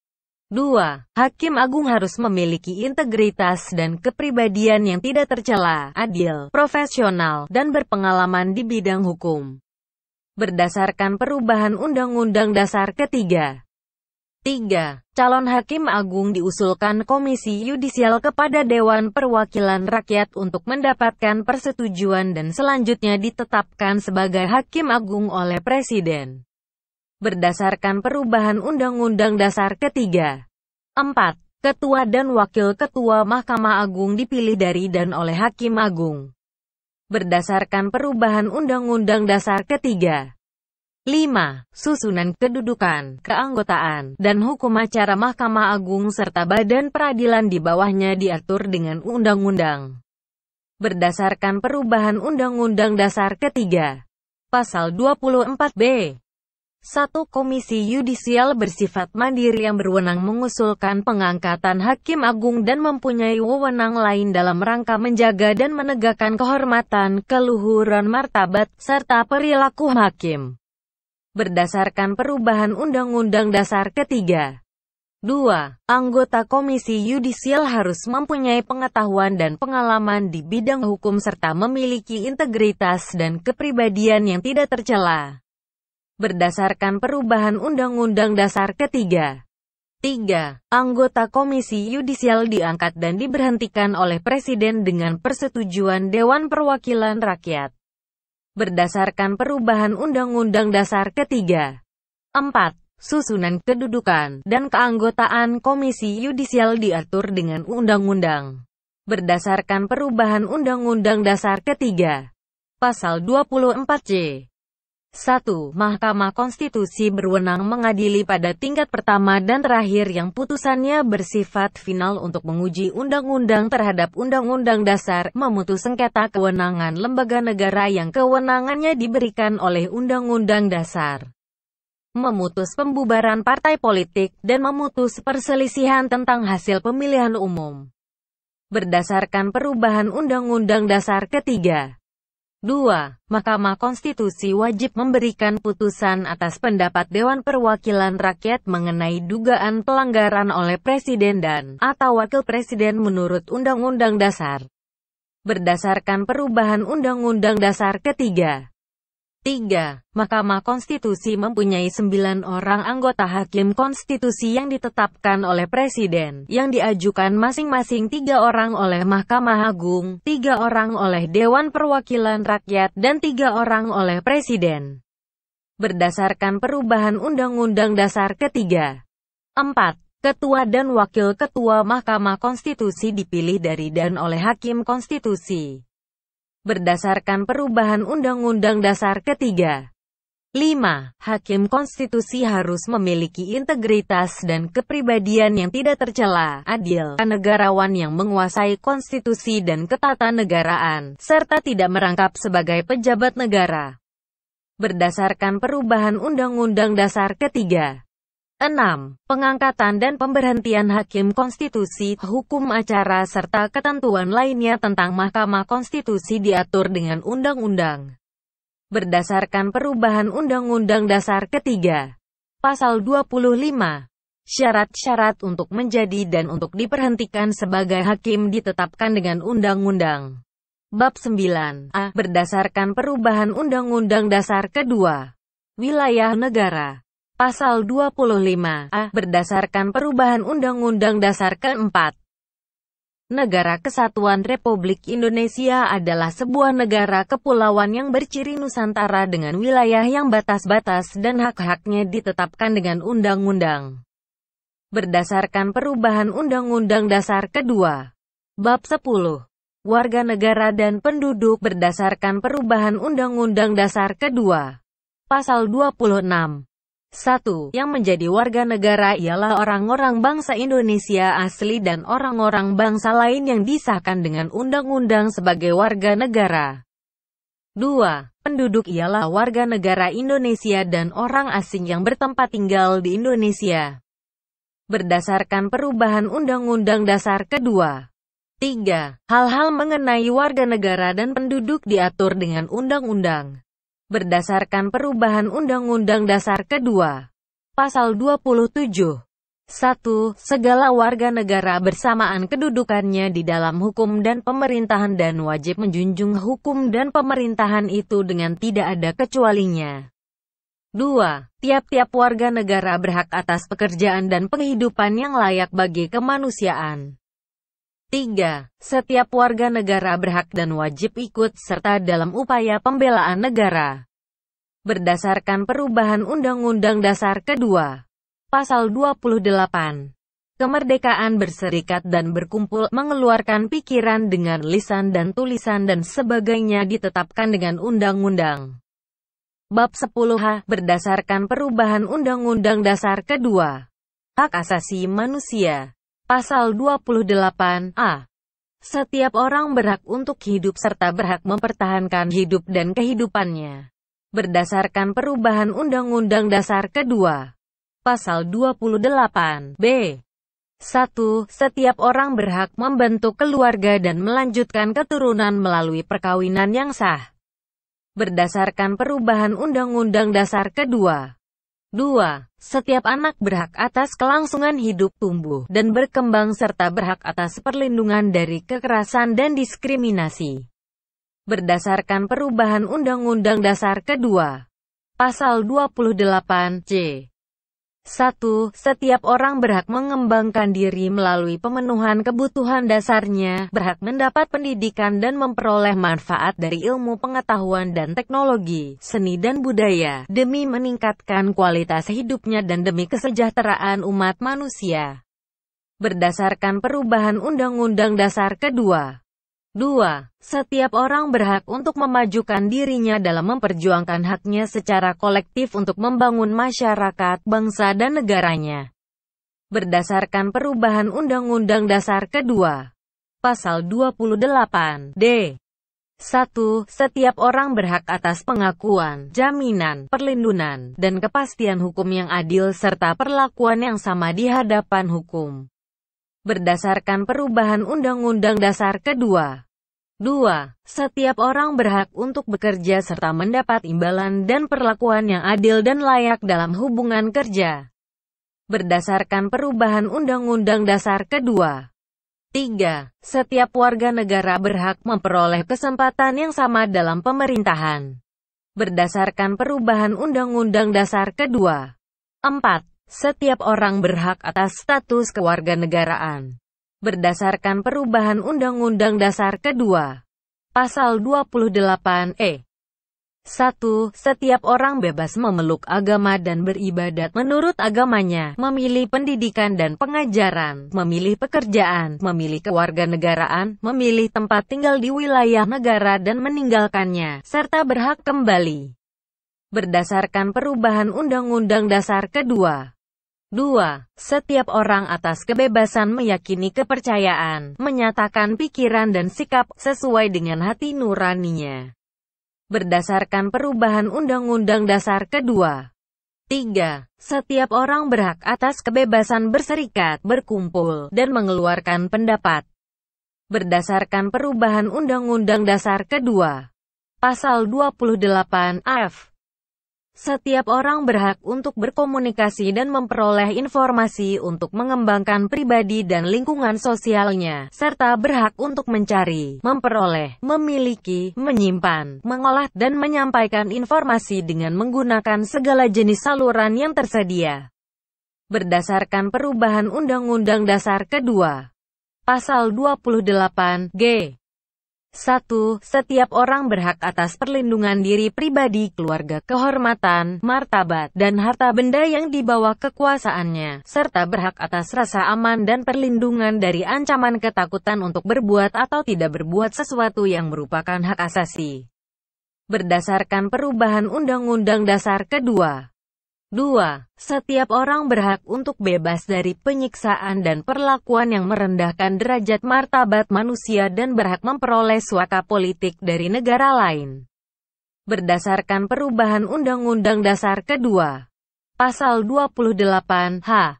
2. Hakim Agung harus memiliki integritas dan kepribadian yang tidak tercela, adil, profesional, dan berpengalaman di bidang hukum. Berdasarkan perubahan Undang-Undang Dasar ketiga. 3. Calon Hakim Agung diusulkan Komisi Yudisial kepada Dewan Perwakilan Rakyat untuk mendapatkan persetujuan dan selanjutnya ditetapkan sebagai Hakim Agung oleh Presiden berdasarkan perubahan Undang-Undang Dasar ketiga. 4. Ketua dan Wakil Ketua Mahkamah Agung dipilih dari dan oleh Hakim Agung. Berdasarkan perubahan Undang-Undang Dasar ketiga. 5. Susunan kedudukan, keanggotaan, dan hukum acara Mahkamah Agung serta badan peradilan di bawahnya diatur dengan undang-undang. Berdasarkan perubahan Undang-Undang Dasar ketiga. Pasal 24B satu komisi yudisial bersifat mandiri yang berwenang mengusulkan pengangkatan hakim agung dan mempunyai wewenang lain dalam rangka menjaga dan menegakkan kehormatan, keluhuran martabat, serta perilaku hakim. Berdasarkan perubahan Undang-Undang Dasar ketiga. 2. Anggota komisi yudisial harus mempunyai pengetahuan dan pengalaman di bidang hukum serta memiliki integritas dan kepribadian yang tidak tercela berdasarkan perubahan Undang-Undang Dasar ketiga. 3. Anggota Komisi Yudisial diangkat dan diberhentikan oleh Presiden dengan persetujuan Dewan Perwakilan Rakyat. Berdasarkan perubahan Undang-Undang Dasar ketiga. 4. Susunan kedudukan dan keanggotaan Komisi Yudisial diatur dengan Undang-Undang. Berdasarkan perubahan Undang-Undang Dasar ketiga. Pasal 24C. 1. Mahkamah Konstitusi berwenang mengadili pada tingkat pertama dan terakhir yang putusannya bersifat final untuk menguji undang-undang terhadap undang-undang dasar, memutus sengketa kewenangan lembaga negara yang kewenangannya diberikan oleh undang-undang dasar memutus pembubaran partai politik, dan memutus perselisihan tentang hasil pemilihan umum. Berdasarkan perubahan Undang-Undang Dasar ketiga, 2. Mahkamah Konstitusi wajib memberikan putusan atas pendapat Dewan Perwakilan Rakyat mengenai dugaan pelanggaran oleh Presiden dan atau Wakil Presiden menurut Undang-Undang Dasar. Berdasarkan perubahan Undang-Undang Dasar ketiga, 3. Mahkamah Konstitusi mempunyai 9 orang anggota hakim konstitusi yang ditetapkan oleh Presiden, yang diajukan masing-masing tiga orang oleh Mahkamah Agung, tiga orang oleh Dewan Perwakilan Rakyat, dan tiga orang oleh Presiden. Berdasarkan perubahan Undang-Undang Dasar ketiga. 4. Ketua dan Wakil Ketua Mahkamah Konstitusi dipilih dari dan oleh Hakim Konstitusi berdasarkan perubahan Undang-Undang Dasar ketiga. 5. Hakim konstitusi harus memiliki integritas dan kepribadian yang tidak tercela, adil, negarawan yang menguasai konstitusi dan ketatanegaraan, serta tidak merangkap sebagai pejabat negara. Berdasarkan perubahan Undang-Undang Dasar ketiga, 6. Pengangkatan dan pemberhentian hakim konstitusi, hukum acara serta ketentuan lainnya tentang Mahkamah Konstitusi diatur dengan undang-undang. Berdasarkan perubahan Undang-Undang Dasar ketiga, Pasal 25, syarat-syarat untuk menjadi dan untuk diperhentikan sebagai hakim ditetapkan dengan undang-undang. Bab 9 A. Berdasarkan perubahan Undang-Undang Dasar kedua, wilayah negara Pasal 25A berdasarkan perubahan Undang-Undang Dasar keempat. Negara Kesatuan Republik Indonesia adalah sebuah negara kepulauan yang berciri Nusantara dengan wilayah yang batas-batas dan hak-haknya ditetapkan dengan undang-undang. Berdasarkan perubahan Undang-Undang Dasar kedua, Bab 10, Warga Negara dan Penduduk berdasarkan perubahan Undang-Undang Dasar kedua, Pasal 26. Satu, yang menjadi warga negara ialah orang-orang bangsa Indonesia asli dan orang-orang bangsa lain yang disahkan dengan undang-undang sebagai warga negara. Dua, penduduk ialah warga negara Indonesia dan orang asing yang bertempat tinggal di Indonesia. Berdasarkan perubahan Undang-Undang Dasar kedua. Tiga, Hal-hal mengenai warga negara dan penduduk diatur dengan undang-undang berdasarkan perubahan Undang-Undang Dasar kedua. Pasal 27. 1. Segala warga negara bersamaan kedudukannya di dalam hukum dan pemerintahan dan wajib menjunjung hukum dan pemerintahan itu dengan tidak ada kecualinya. 2. Tiap-tiap warga negara berhak atas pekerjaan dan penghidupan yang layak bagi kemanusiaan. 3. Setiap warga negara berhak dan wajib ikut serta dalam upaya pembelaan negara. Berdasarkan perubahan Undang-Undang Dasar kedua, Pasal 28, kemerdekaan berserikat dan berkumpul, mengeluarkan pikiran dengan lisan dan tulisan dan sebagainya ditetapkan dengan Undang-Undang. Bab 10H, berdasarkan perubahan Undang-Undang Dasar kedua, Hak Asasi Manusia. Pasal 28a. Setiap orang berhak untuk hidup serta berhak mempertahankan hidup dan kehidupannya. Berdasarkan perubahan Undang-Undang Dasar kedua. Pasal 28b. 1. Setiap orang berhak membentuk keluarga dan melanjutkan keturunan melalui perkawinan yang sah. Berdasarkan perubahan Undang-Undang Dasar kedua. 2. Setiap anak berhak atas kelangsungan hidup, tumbuh, dan berkembang serta berhak atas perlindungan dari kekerasan dan diskriminasi. Berdasarkan perubahan Undang-Undang Dasar kedua, Pasal 28, C. 1. Setiap orang berhak mengembangkan diri melalui pemenuhan kebutuhan dasarnya, berhak mendapat pendidikan dan memperoleh manfaat dari ilmu pengetahuan dan teknologi, seni dan budaya, demi meningkatkan kualitas hidupnya dan demi kesejahteraan umat manusia. Berdasarkan perubahan Undang-Undang Dasar kedua, 2. Setiap orang berhak untuk memajukan dirinya dalam memperjuangkan haknya secara kolektif untuk membangun masyarakat, bangsa dan negaranya. Berdasarkan perubahan Undang-Undang Dasar kedua, Pasal 28, D. 1. Setiap orang berhak atas pengakuan, jaminan, perlindungan, dan kepastian hukum yang adil serta perlakuan yang sama di hadapan hukum. Berdasarkan perubahan Undang-Undang Dasar kedua, 2. Setiap orang berhak untuk bekerja serta mendapat imbalan dan perlakuan yang adil dan layak dalam hubungan kerja. Berdasarkan perubahan Undang-Undang Dasar kedua. 3. Setiap warga negara berhak memperoleh kesempatan yang sama dalam pemerintahan. Berdasarkan perubahan Undang-Undang Dasar kedua. 4. Setiap orang berhak atas status kewarganegaraan. Berdasarkan perubahan Undang-Undang Dasar kedua, Pasal 28E. 1. Setiap orang bebas memeluk agama dan beribadat menurut agamanya, memilih pendidikan dan pengajaran, memilih pekerjaan, memilih kewarganegaraan, memilih tempat tinggal di wilayah negara dan meninggalkannya, serta berhak kembali. Berdasarkan perubahan Undang-Undang Dasar kedua, 2. Setiap orang atas kebebasan meyakini kepercayaan, menyatakan pikiran dan sikap, sesuai dengan hati nuraninya. Berdasarkan perubahan Undang-Undang Dasar kedua. 3. Setiap orang berhak atas kebebasan berserikat, berkumpul, dan mengeluarkan pendapat. Berdasarkan perubahan Undang-Undang Dasar kedua. Pasal 28 AF setiap orang berhak untuk berkomunikasi dan memperoleh informasi untuk mengembangkan pribadi dan lingkungan sosialnya, serta berhak untuk mencari, memperoleh, memiliki, menyimpan, mengolah, dan menyampaikan informasi dengan menggunakan segala jenis saluran yang tersedia. Berdasarkan perubahan Undang-Undang Dasar Kedua, Pasal 28, G. 1. Setiap orang berhak atas perlindungan diri pribadi, keluarga, kehormatan, martabat, dan harta benda yang dibawa kekuasaannya, serta berhak atas rasa aman dan perlindungan dari ancaman ketakutan untuk berbuat atau tidak berbuat sesuatu yang merupakan hak asasi. Berdasarkan perubahan Undang-Undang Dasar kedua, 2. Setiap orang berhak untuk bebas dari penyiksaan dan perlakuan yang merendahkan derajat martabat manusia dan berhak memperoleh suaka politik dari negara lain. Berdasarkan perubahan Undang-Undang Dasar kedua, Pasal 28, H.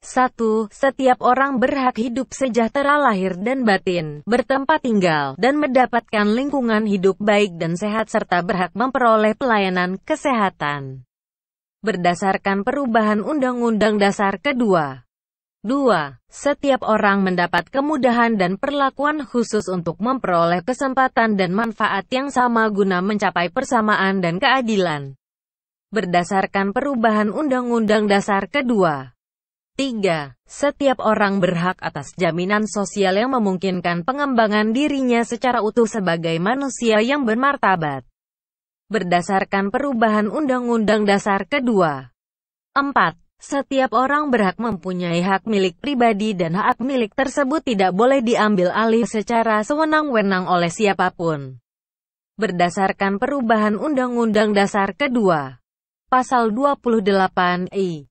1. Setiap orang berhak hidup sejahtera lahir dan batin, bertempat tinggal, dan mendapatkan lingkungan hidup baik dan sehat serta berhak memperoleh pelayanan kesehatan berdasarkan perubahan Undang-Undang Dasar kedua. 2. Setiap orang mendapat kemudahan dan perlakuan khusus untuk memperoleh kesempatan dan manfaat yang sama guna mencapai persamaan dan keadilan. Berdasarkan perubahan Undang-Undang Dasar kedua. 3. Setiap orang berhak atas jaminan sosial yang memungkinkan pengembangan dirinya secara utuh sebagai manusia yang bermartabat berdasarkan perubahan Undang-Undang Dasar kedua. 4. Setiap orang berhak mempunyai hak milik pribadi dan hak milik tersebut tidak boleh diambil alih secara sewenang-wenang oleh siapapun. Berdasarkan perubahan Undang-Undang Dasar kedua, Pasal 28 I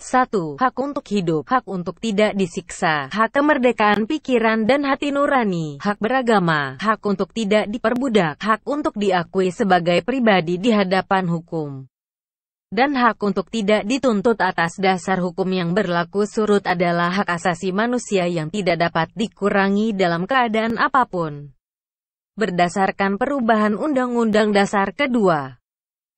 1. Hak untuk hidup, hak untuk tidak disiksa, hak kemerdekaan pikiran dan hati nurani, hak beragama, hak untuk tidak diperbudak, hak untuk diakui sebagai pribadi di hadapan hukum, dan hak untuk tidak dituntut atas dasar hukum yang berlaku surut adalah hak asasi manusia yang tidak dapat dikurangi dalam keadaan apapun. Berdasarkan perubahan Undang-Undang Dasar kedua,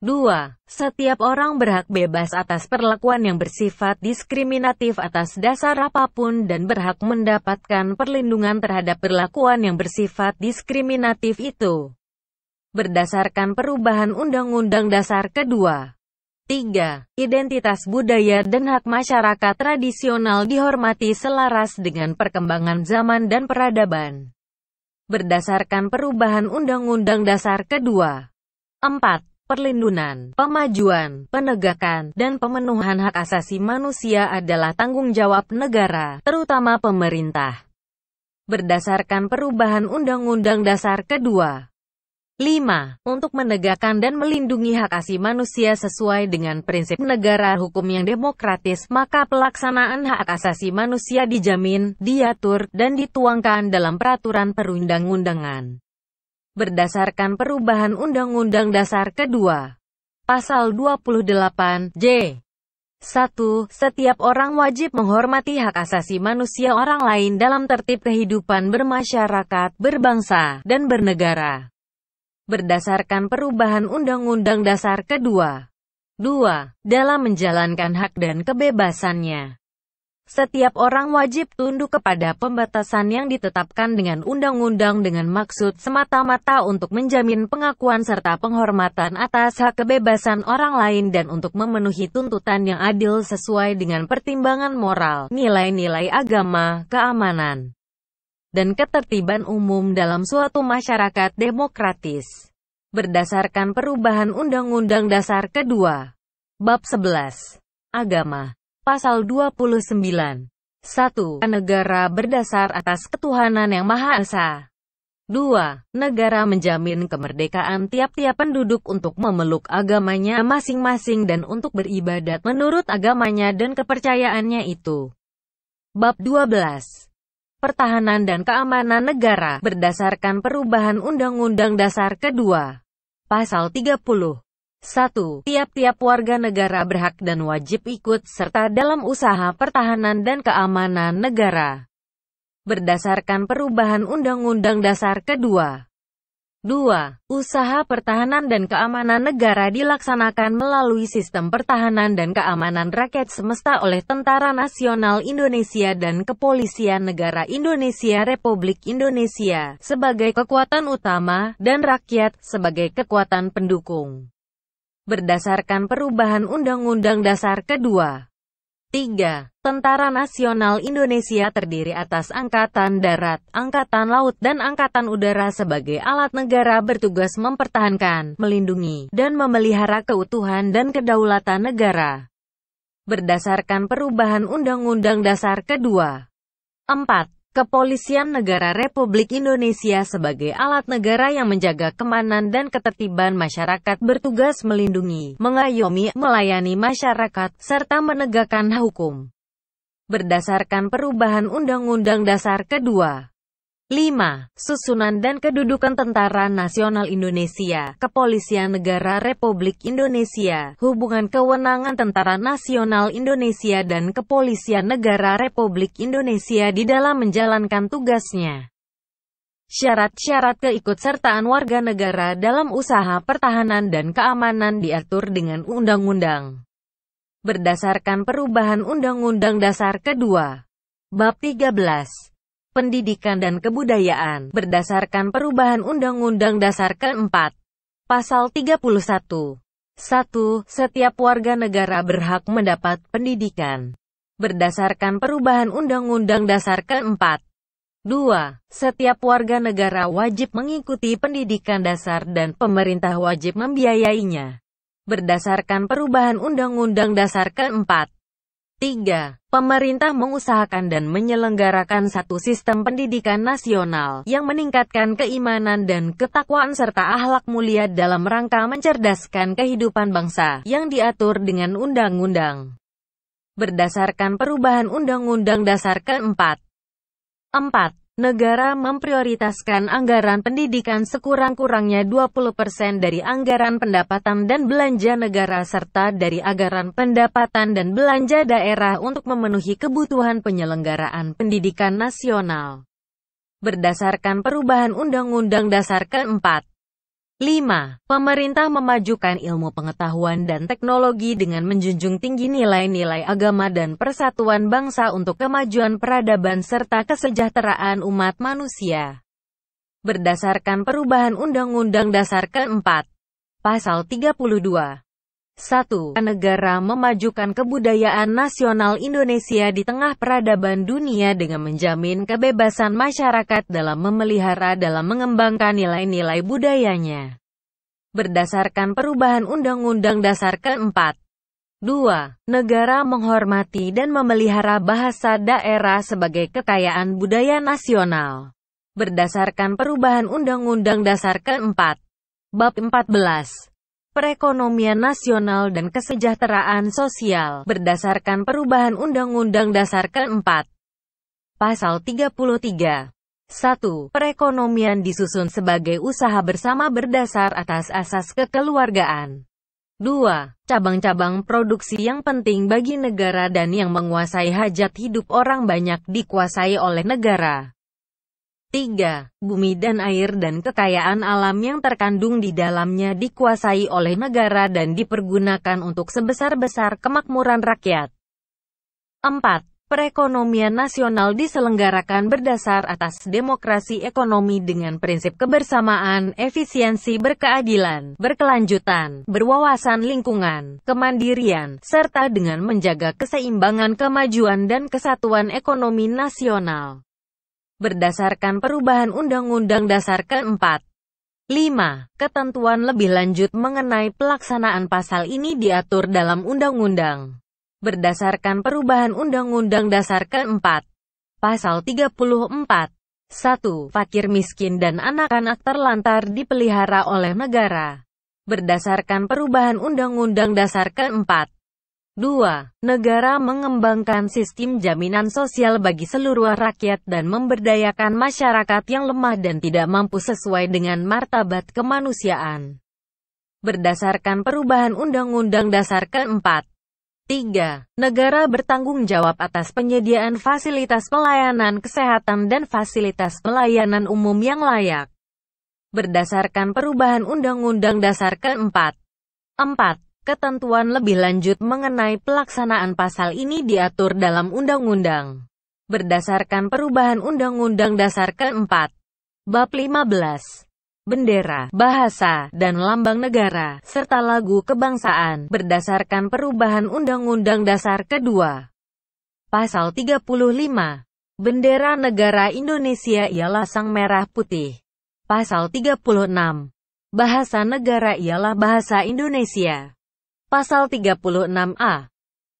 2. Setiap orang berhak bebas atas perlakuan yang bersifat diskriminatif atas dasar apapun dan berhak mendapatkan perlindungan terhadap perlakuan yang bersifat diskriminatif itu. Berdasarkan perubahan Undang-Undang Dasar kedua. 3. Identitas budaya dan hak masyarakat tradisional dihormati selaras dengan perkembangan zaman dan peradaban. Berdasarkan perubahan Undang-Undang Dasar kedua. 4 perlindungan, pemajuan, penegakan, dan pemenuhan hak asasi manusia adalah tanggung jawab negara, terutama pemerintah. Berdasarkan perubahan Undang-Undang Dasar kedua, 5. Untuk menegakkan dan melindungi hak asasi manusia sesuai dengan prinsip negara hukum yang demokratis, maka pelaksanaan hak asasi manusia dijamin, diatur, dan dituangkan dalam peraturan perundang-undangan berdasarkan perubahan Undang-Undang Dasar kedua. Pasal 28, J. 1. Setiap orang wajib menghormati hak asasi manusia orang lain dalam tertib kehidupan bermasyarakat, berbangsa, dan bernegara. Berdasarkan perubahan Undang-Undang Dasar kedua. 2. Dalam menjalankan hak dan kebebasannya. Setiap orang wajib tunduk kepada pembatasan yang ditetapkan dengan undang-undang dengan maksud semata-mata untuk menjamin pengakuan serta penghormatan atas hak kebebasan orang lain dan untuk memenuhi tuntutan yang adil sesuai dengan pertimbangan moral, nilai-nilai agama, keamanan, dan ketertiban umum dalam suatu masyarakat demokratis. Berdasarkan perubahan Undang-Undang Dasar Kedua, Bab 11, Agama Pasal 29. 1. Negara berdasar atas ketuhanan yang Maha Esa. 2. Negara menjamin kemerdekaan tiap-tiap penduduk untuk memeluk agamanya masing-masing dan untuk beribadat menurut agamanya dan kepercayaannya itu. Bab 12. Pertahanan dan keamanan negara berdasarkan perubahan Undang-Undang Dasar kedua. Pasal 30. 1. Tiap-tiap warga negara berhak dan wajib ikut serta dalam usaha pertahanan dan keamanan negara. Berdasarkan perubahan Undang-Undang Dasar kedua. 2. Usaha pertahanan dan keamanan negara dilaksanakan melalui sistem pertahanan dan keamanan rakyat semesta oleh Tentara Nasional Indonesia dan Kepolisian Negara Indonesia Republik Indonesia sebagai kekuatan utama, dan rakyat sebagai kekuatan pendukung berdasarkan perubahan Undang-Undang Dasar kedua. 3. Tentara Nasional Indonesia terdiri atas Angkatan Darat, Angkatan Laut dan Angkatan Udara sebagai alat negara bertugas mempertahankan, melindungi, dan memelihara keutuhan dan kedaulatan negara. Berdasarkan perubahan Undang-Undang Dasar kedua. 4. Kepolisian Negara Republik Indonesia sebagai alat negara yang menjaga kemanan dan ketertiban masyarakat bertugas melindungi, mengayomi, melayani masyarakat, serta menegakkan hukum. Berdasarkan perubahan Undang-Undang Dasar Kedua, 5. Susunan dan kedudukan Tentara Nasional Indonesia, Kepolisian Negara Republik Indonesia, hubungan kewenangan Tentara Nasional Indonesia dan Kepolisian Negara Republik Indonesia di dalam menjalankan tugasnya. Syarat-syarat keikutsertaan warga negara dalam usaha pertahanan dan keamanan diatur dengan undang-undang. Berdasarkan perubahan Undang-Undang Dasar kedua, Bab 13 pendidikan dan kebudayaan, berdasarkan perubahan Undang-Undang Dasar keempat. Pasal 31. 1. Setiap warga negara berhak mendapat pendidikan. Berdasarkan perubahan Undang-Undang Dasar keempat. 2. Setiap warga negara wajib mengikuti pendidikan dasar dan pemerintah wajib membiayainya. Berdasarkan perubahan Undang-Undang Dasar keempat. 3. Pemerintah mengusahakan dan menyelenggarakan satu sistem pendidikan nasional yang meningkatkan keimanan dan ketakwaan serta ahlak mulia dalam rangka mencerdaskan kehidupan bangsa yang diatur dengan undang-undang. Berdasarkan perubahan Undang-Undang Dasar keempat. 4. Negara memprioritaskan anggaran pendidikan sekurang-kurangnya 20% dari anggaran pendapatan dan belanja negara serta dari anggaran pendapatan dan belanja daerah untuk memenuhi kebutuhan penyelenggaraan pendidikan nasional. Berdasarkan perubahan Undang-Undang Dasar keempat, 5. Pemerintah memajukan ilmu pengetahuan dan teknologi dengan menjunjung tinggi nilai-nilai agama dan persatuan bangsa untuk kemajuan peradaban serta kesejahteraan umat manusia. Berdasarkan perubahan Undang-Undang Dasar keempat, Pasal 32, 1. Negara memajukan kebudayaan nasional Indonesia di tengah peradaban dunia dengan menjamin kebebasan masyarakat dalam memelihara dalam mengembangkan nilai-nilai budayanya. Berdasarkan perubahan Undang-Undang Dasar keempat. 2. Negara menghormati dan memelihara bahasa daerah sebagai kekayaan budaya nasional. Berdasarkan perubahan Undang-Undang Dasar keempat. Bab 14 perekonomian nasional dan kesejahteraan sosial, berdasarkan perubahan Undang-Undang Dasar keempat. Pasal 33. 1. Perekonomian disusun sebagai usaha bersama berdasar atas asas kekeluargaan. 2. Cabang-cabang produksi yang penting bagi negara dan yang menguasai hajat hidup orang banyak dikuasai oleh negara. 3. Bumi dan air dan kekayaan alam yang terkandung di dalamnya dikuasai oleh negara dan dipergunakan untuk sebesar-besar kemakmuran rakyat. 4. Perekonomian nasional diselenggarakan berdasar atas demokrasi ekonomi dengan prinsip kebersamaan, efisiensi berkeadilan, berkelanjutan, berwawasan lingkungan, kemandirian, serta dengan menjaga keseimbangan kemajuan dan kesatuan ekonomi nasional berdasarkan perubahan Undang-Undang Dasar keempat. 5. Ketentuan lebih lanjut mengenai pelaksanaan pasal ini diatur dalam Undang-Undang. Berdasarkan perubahan Undang-Undang Dasar keempat. Pasal 34. 1. Fakir miskin dan anak-anak terlantar dipelihara oleh negara berdasarkan perubahan Undang-Undang Dasar keempat. 2. Negara mengembangkan sistem jaminan sosial bagi seluruh rakyat dan memberdayakan masyarakat yang lemah dan tidak mampu sesuai dengan martabat kemanusiaan. Berdasarkan perubahan Undang-Undang Dasar keempat. 3. Negara bertanggung jawab atas penyediaan fasilitas pelayanan kesehatan dan fasilitas pelayanan umum yang layak. Berdasarkan perubahan Undang-Undang Dasar keempat. 4. Ketentuan lebih lanjut mengenai pelaksanaan pasal ini diatur dalam undang-undang. Berdasarkan perubahan Undang-Undang Dasar keempat, Bab 15, Bendera, Bahasa, dan Lambang Negara, serta Lagu Kebangsaan, berdasarkan perubahan Undang-Undang Dasar kedua. Pasal 35, Bendera Negara Indonesia ialah Sang Merah Putih. Pasal 36, Bahasa Negara ialah Bahasa Indonesia. Pasal 36A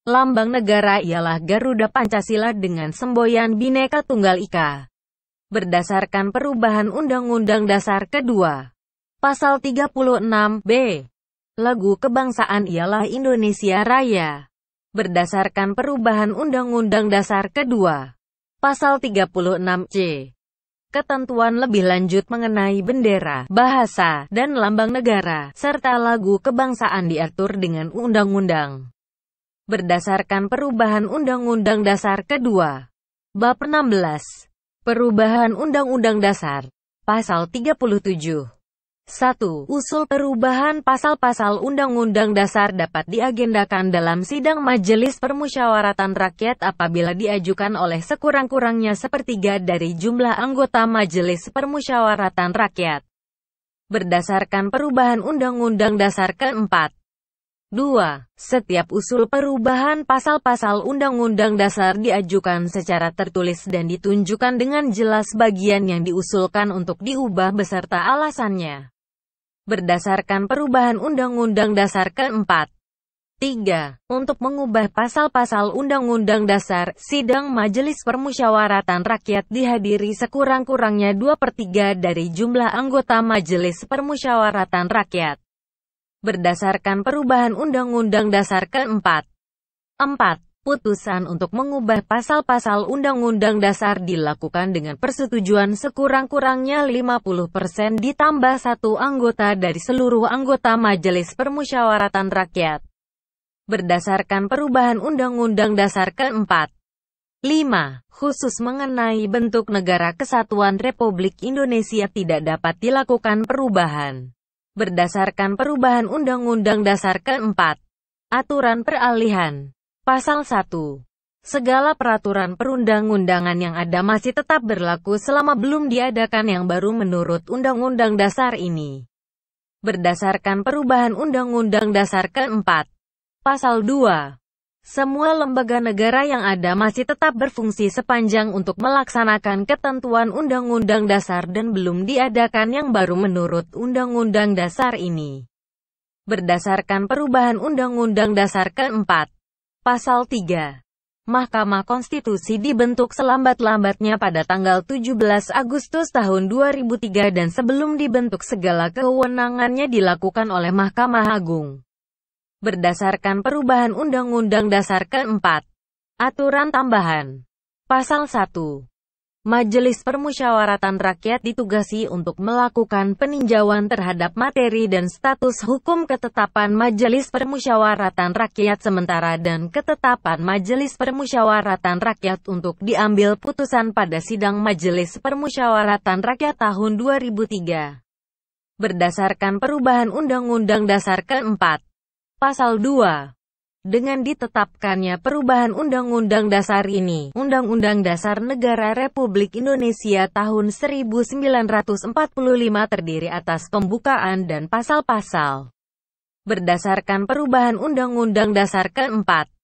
Lambang negara ialah Garuda Pancasila dengan semboyan Bhinneka Tunggal Ika. Berdasarkan perubahan Undang-Undang Dasar kedua. Pasal 36B. Lagu kebangsaan ialah Indonesia Raya. Berdasarkan perubahan Undang-Undang Dasar kedua. Pasal 36C ketentuan lebih lanjut mengenai bendera, bahasa, dan lambang negara, serta lagu kebangsaan diatur dengan undang-undang. Berdasarkan perubahan Undang-Undang Dasar kedua, Bab 16, Perubahan Undang-Undang Dasar, Pasal 37. 1. Usul perubahan pasal-pasal Undang-Undang Dasar dapat diagendakan dalam sidang Majelis Permusyawaratan Rakyat apabila diajukan oleh sekurang-kurangnya sepertiga dari jumlah anggota Majelis Permusyawaratan Rakyat. Berdasarkan perubahan Undang-Undang Dasar keempat. 2. Setiap usul perubahan pasal-pasal Undang-Undang Dasar diajukan secara tertulis dan ditunjukkan dengan jelas bagian yang diusulkan untuk diubah beserta alasannya berdasarkan perubahan Undang-Undang Dasar keempat. 3. Untuk mengubah pasal-pasal Undang-Undang Dasar, sidang Majelis Permusyawaratan Rakyat dihadiri sekurang-kurangnya 2 per 3 dari jumlah anggota Majelis Permusyawaratan Rakyat. Berdasarkan perubahan Undang-Undang Dasar keempat. 4. Putusan untuk mengubah pasal-pasal Undang-Undang Dasar dilakukan dengan persetujuan sekurang-kurangnya 50% ditambah satu anggota dari seluruh anggota Majelis Permusyawaratan Rakyat. Berdasarkan perubahan Undang-Undang Dasar keempat, 5. Khusus mengenai bentuk negara kesatuan Republik Indonesia tidak dapat dilakukan perubahan. Berdasarkan perubahan Undang-Undang Dasar keempat, aturan peralihan Pasal 1. Segala peraturan perundang-undangan yang ada masih tetap berlaku selama belum diadakan yang baru menurut Undang-Undang Dasar ini. Berdasarkan perubahan Undang-Undang Dasar keempat, Pasal 2. Semua lembaga negara yang ada masih tetap berfungsi sepanjang untuk melaksanakan ketentuan Undang-Undang Dasar dan belum diadakan yang baru menurut Undang-Undang Dasar ini. Berdasarkan perubahan Undang-Undang Dasar keempat, Pasal 3. Mahkamah Konstitusi dibentuk selambat-lambatnya pada tanggal 17 Agustus tahun 2003 dan sebelum dibentuk segala kewenangannya dilakukan oleh Mahkamah Agung. Berdasarkan perubahan Undang-Undang Dasar keempat. Aturan Tambahan Pasal 1 Majelis Permusyawaratan Rakyat ditugasi untuk melakukan peninjauan terhadap materi dan status hukum ketetapan Majelis Permusyawaratan Rakyat sementara dan ketetapan Majelis Permusyawaratan Rakyat untuk diambil putusan pada sidang Majelis Permusyawaratan Rakyat tahun 2003. Berdasarkan perubahan Undang-Undang Dasar keempat, Pasal 2. Dengan ditetapkannya perubahan Undang-Undang Dasar ini, Undang-Undang Dasar Negara Republik Indonesia tahun 1945 terdiri atas pembukaan dan pasal-pasal. Berdasarkan perubahan Undang-Undang Dasar keempat,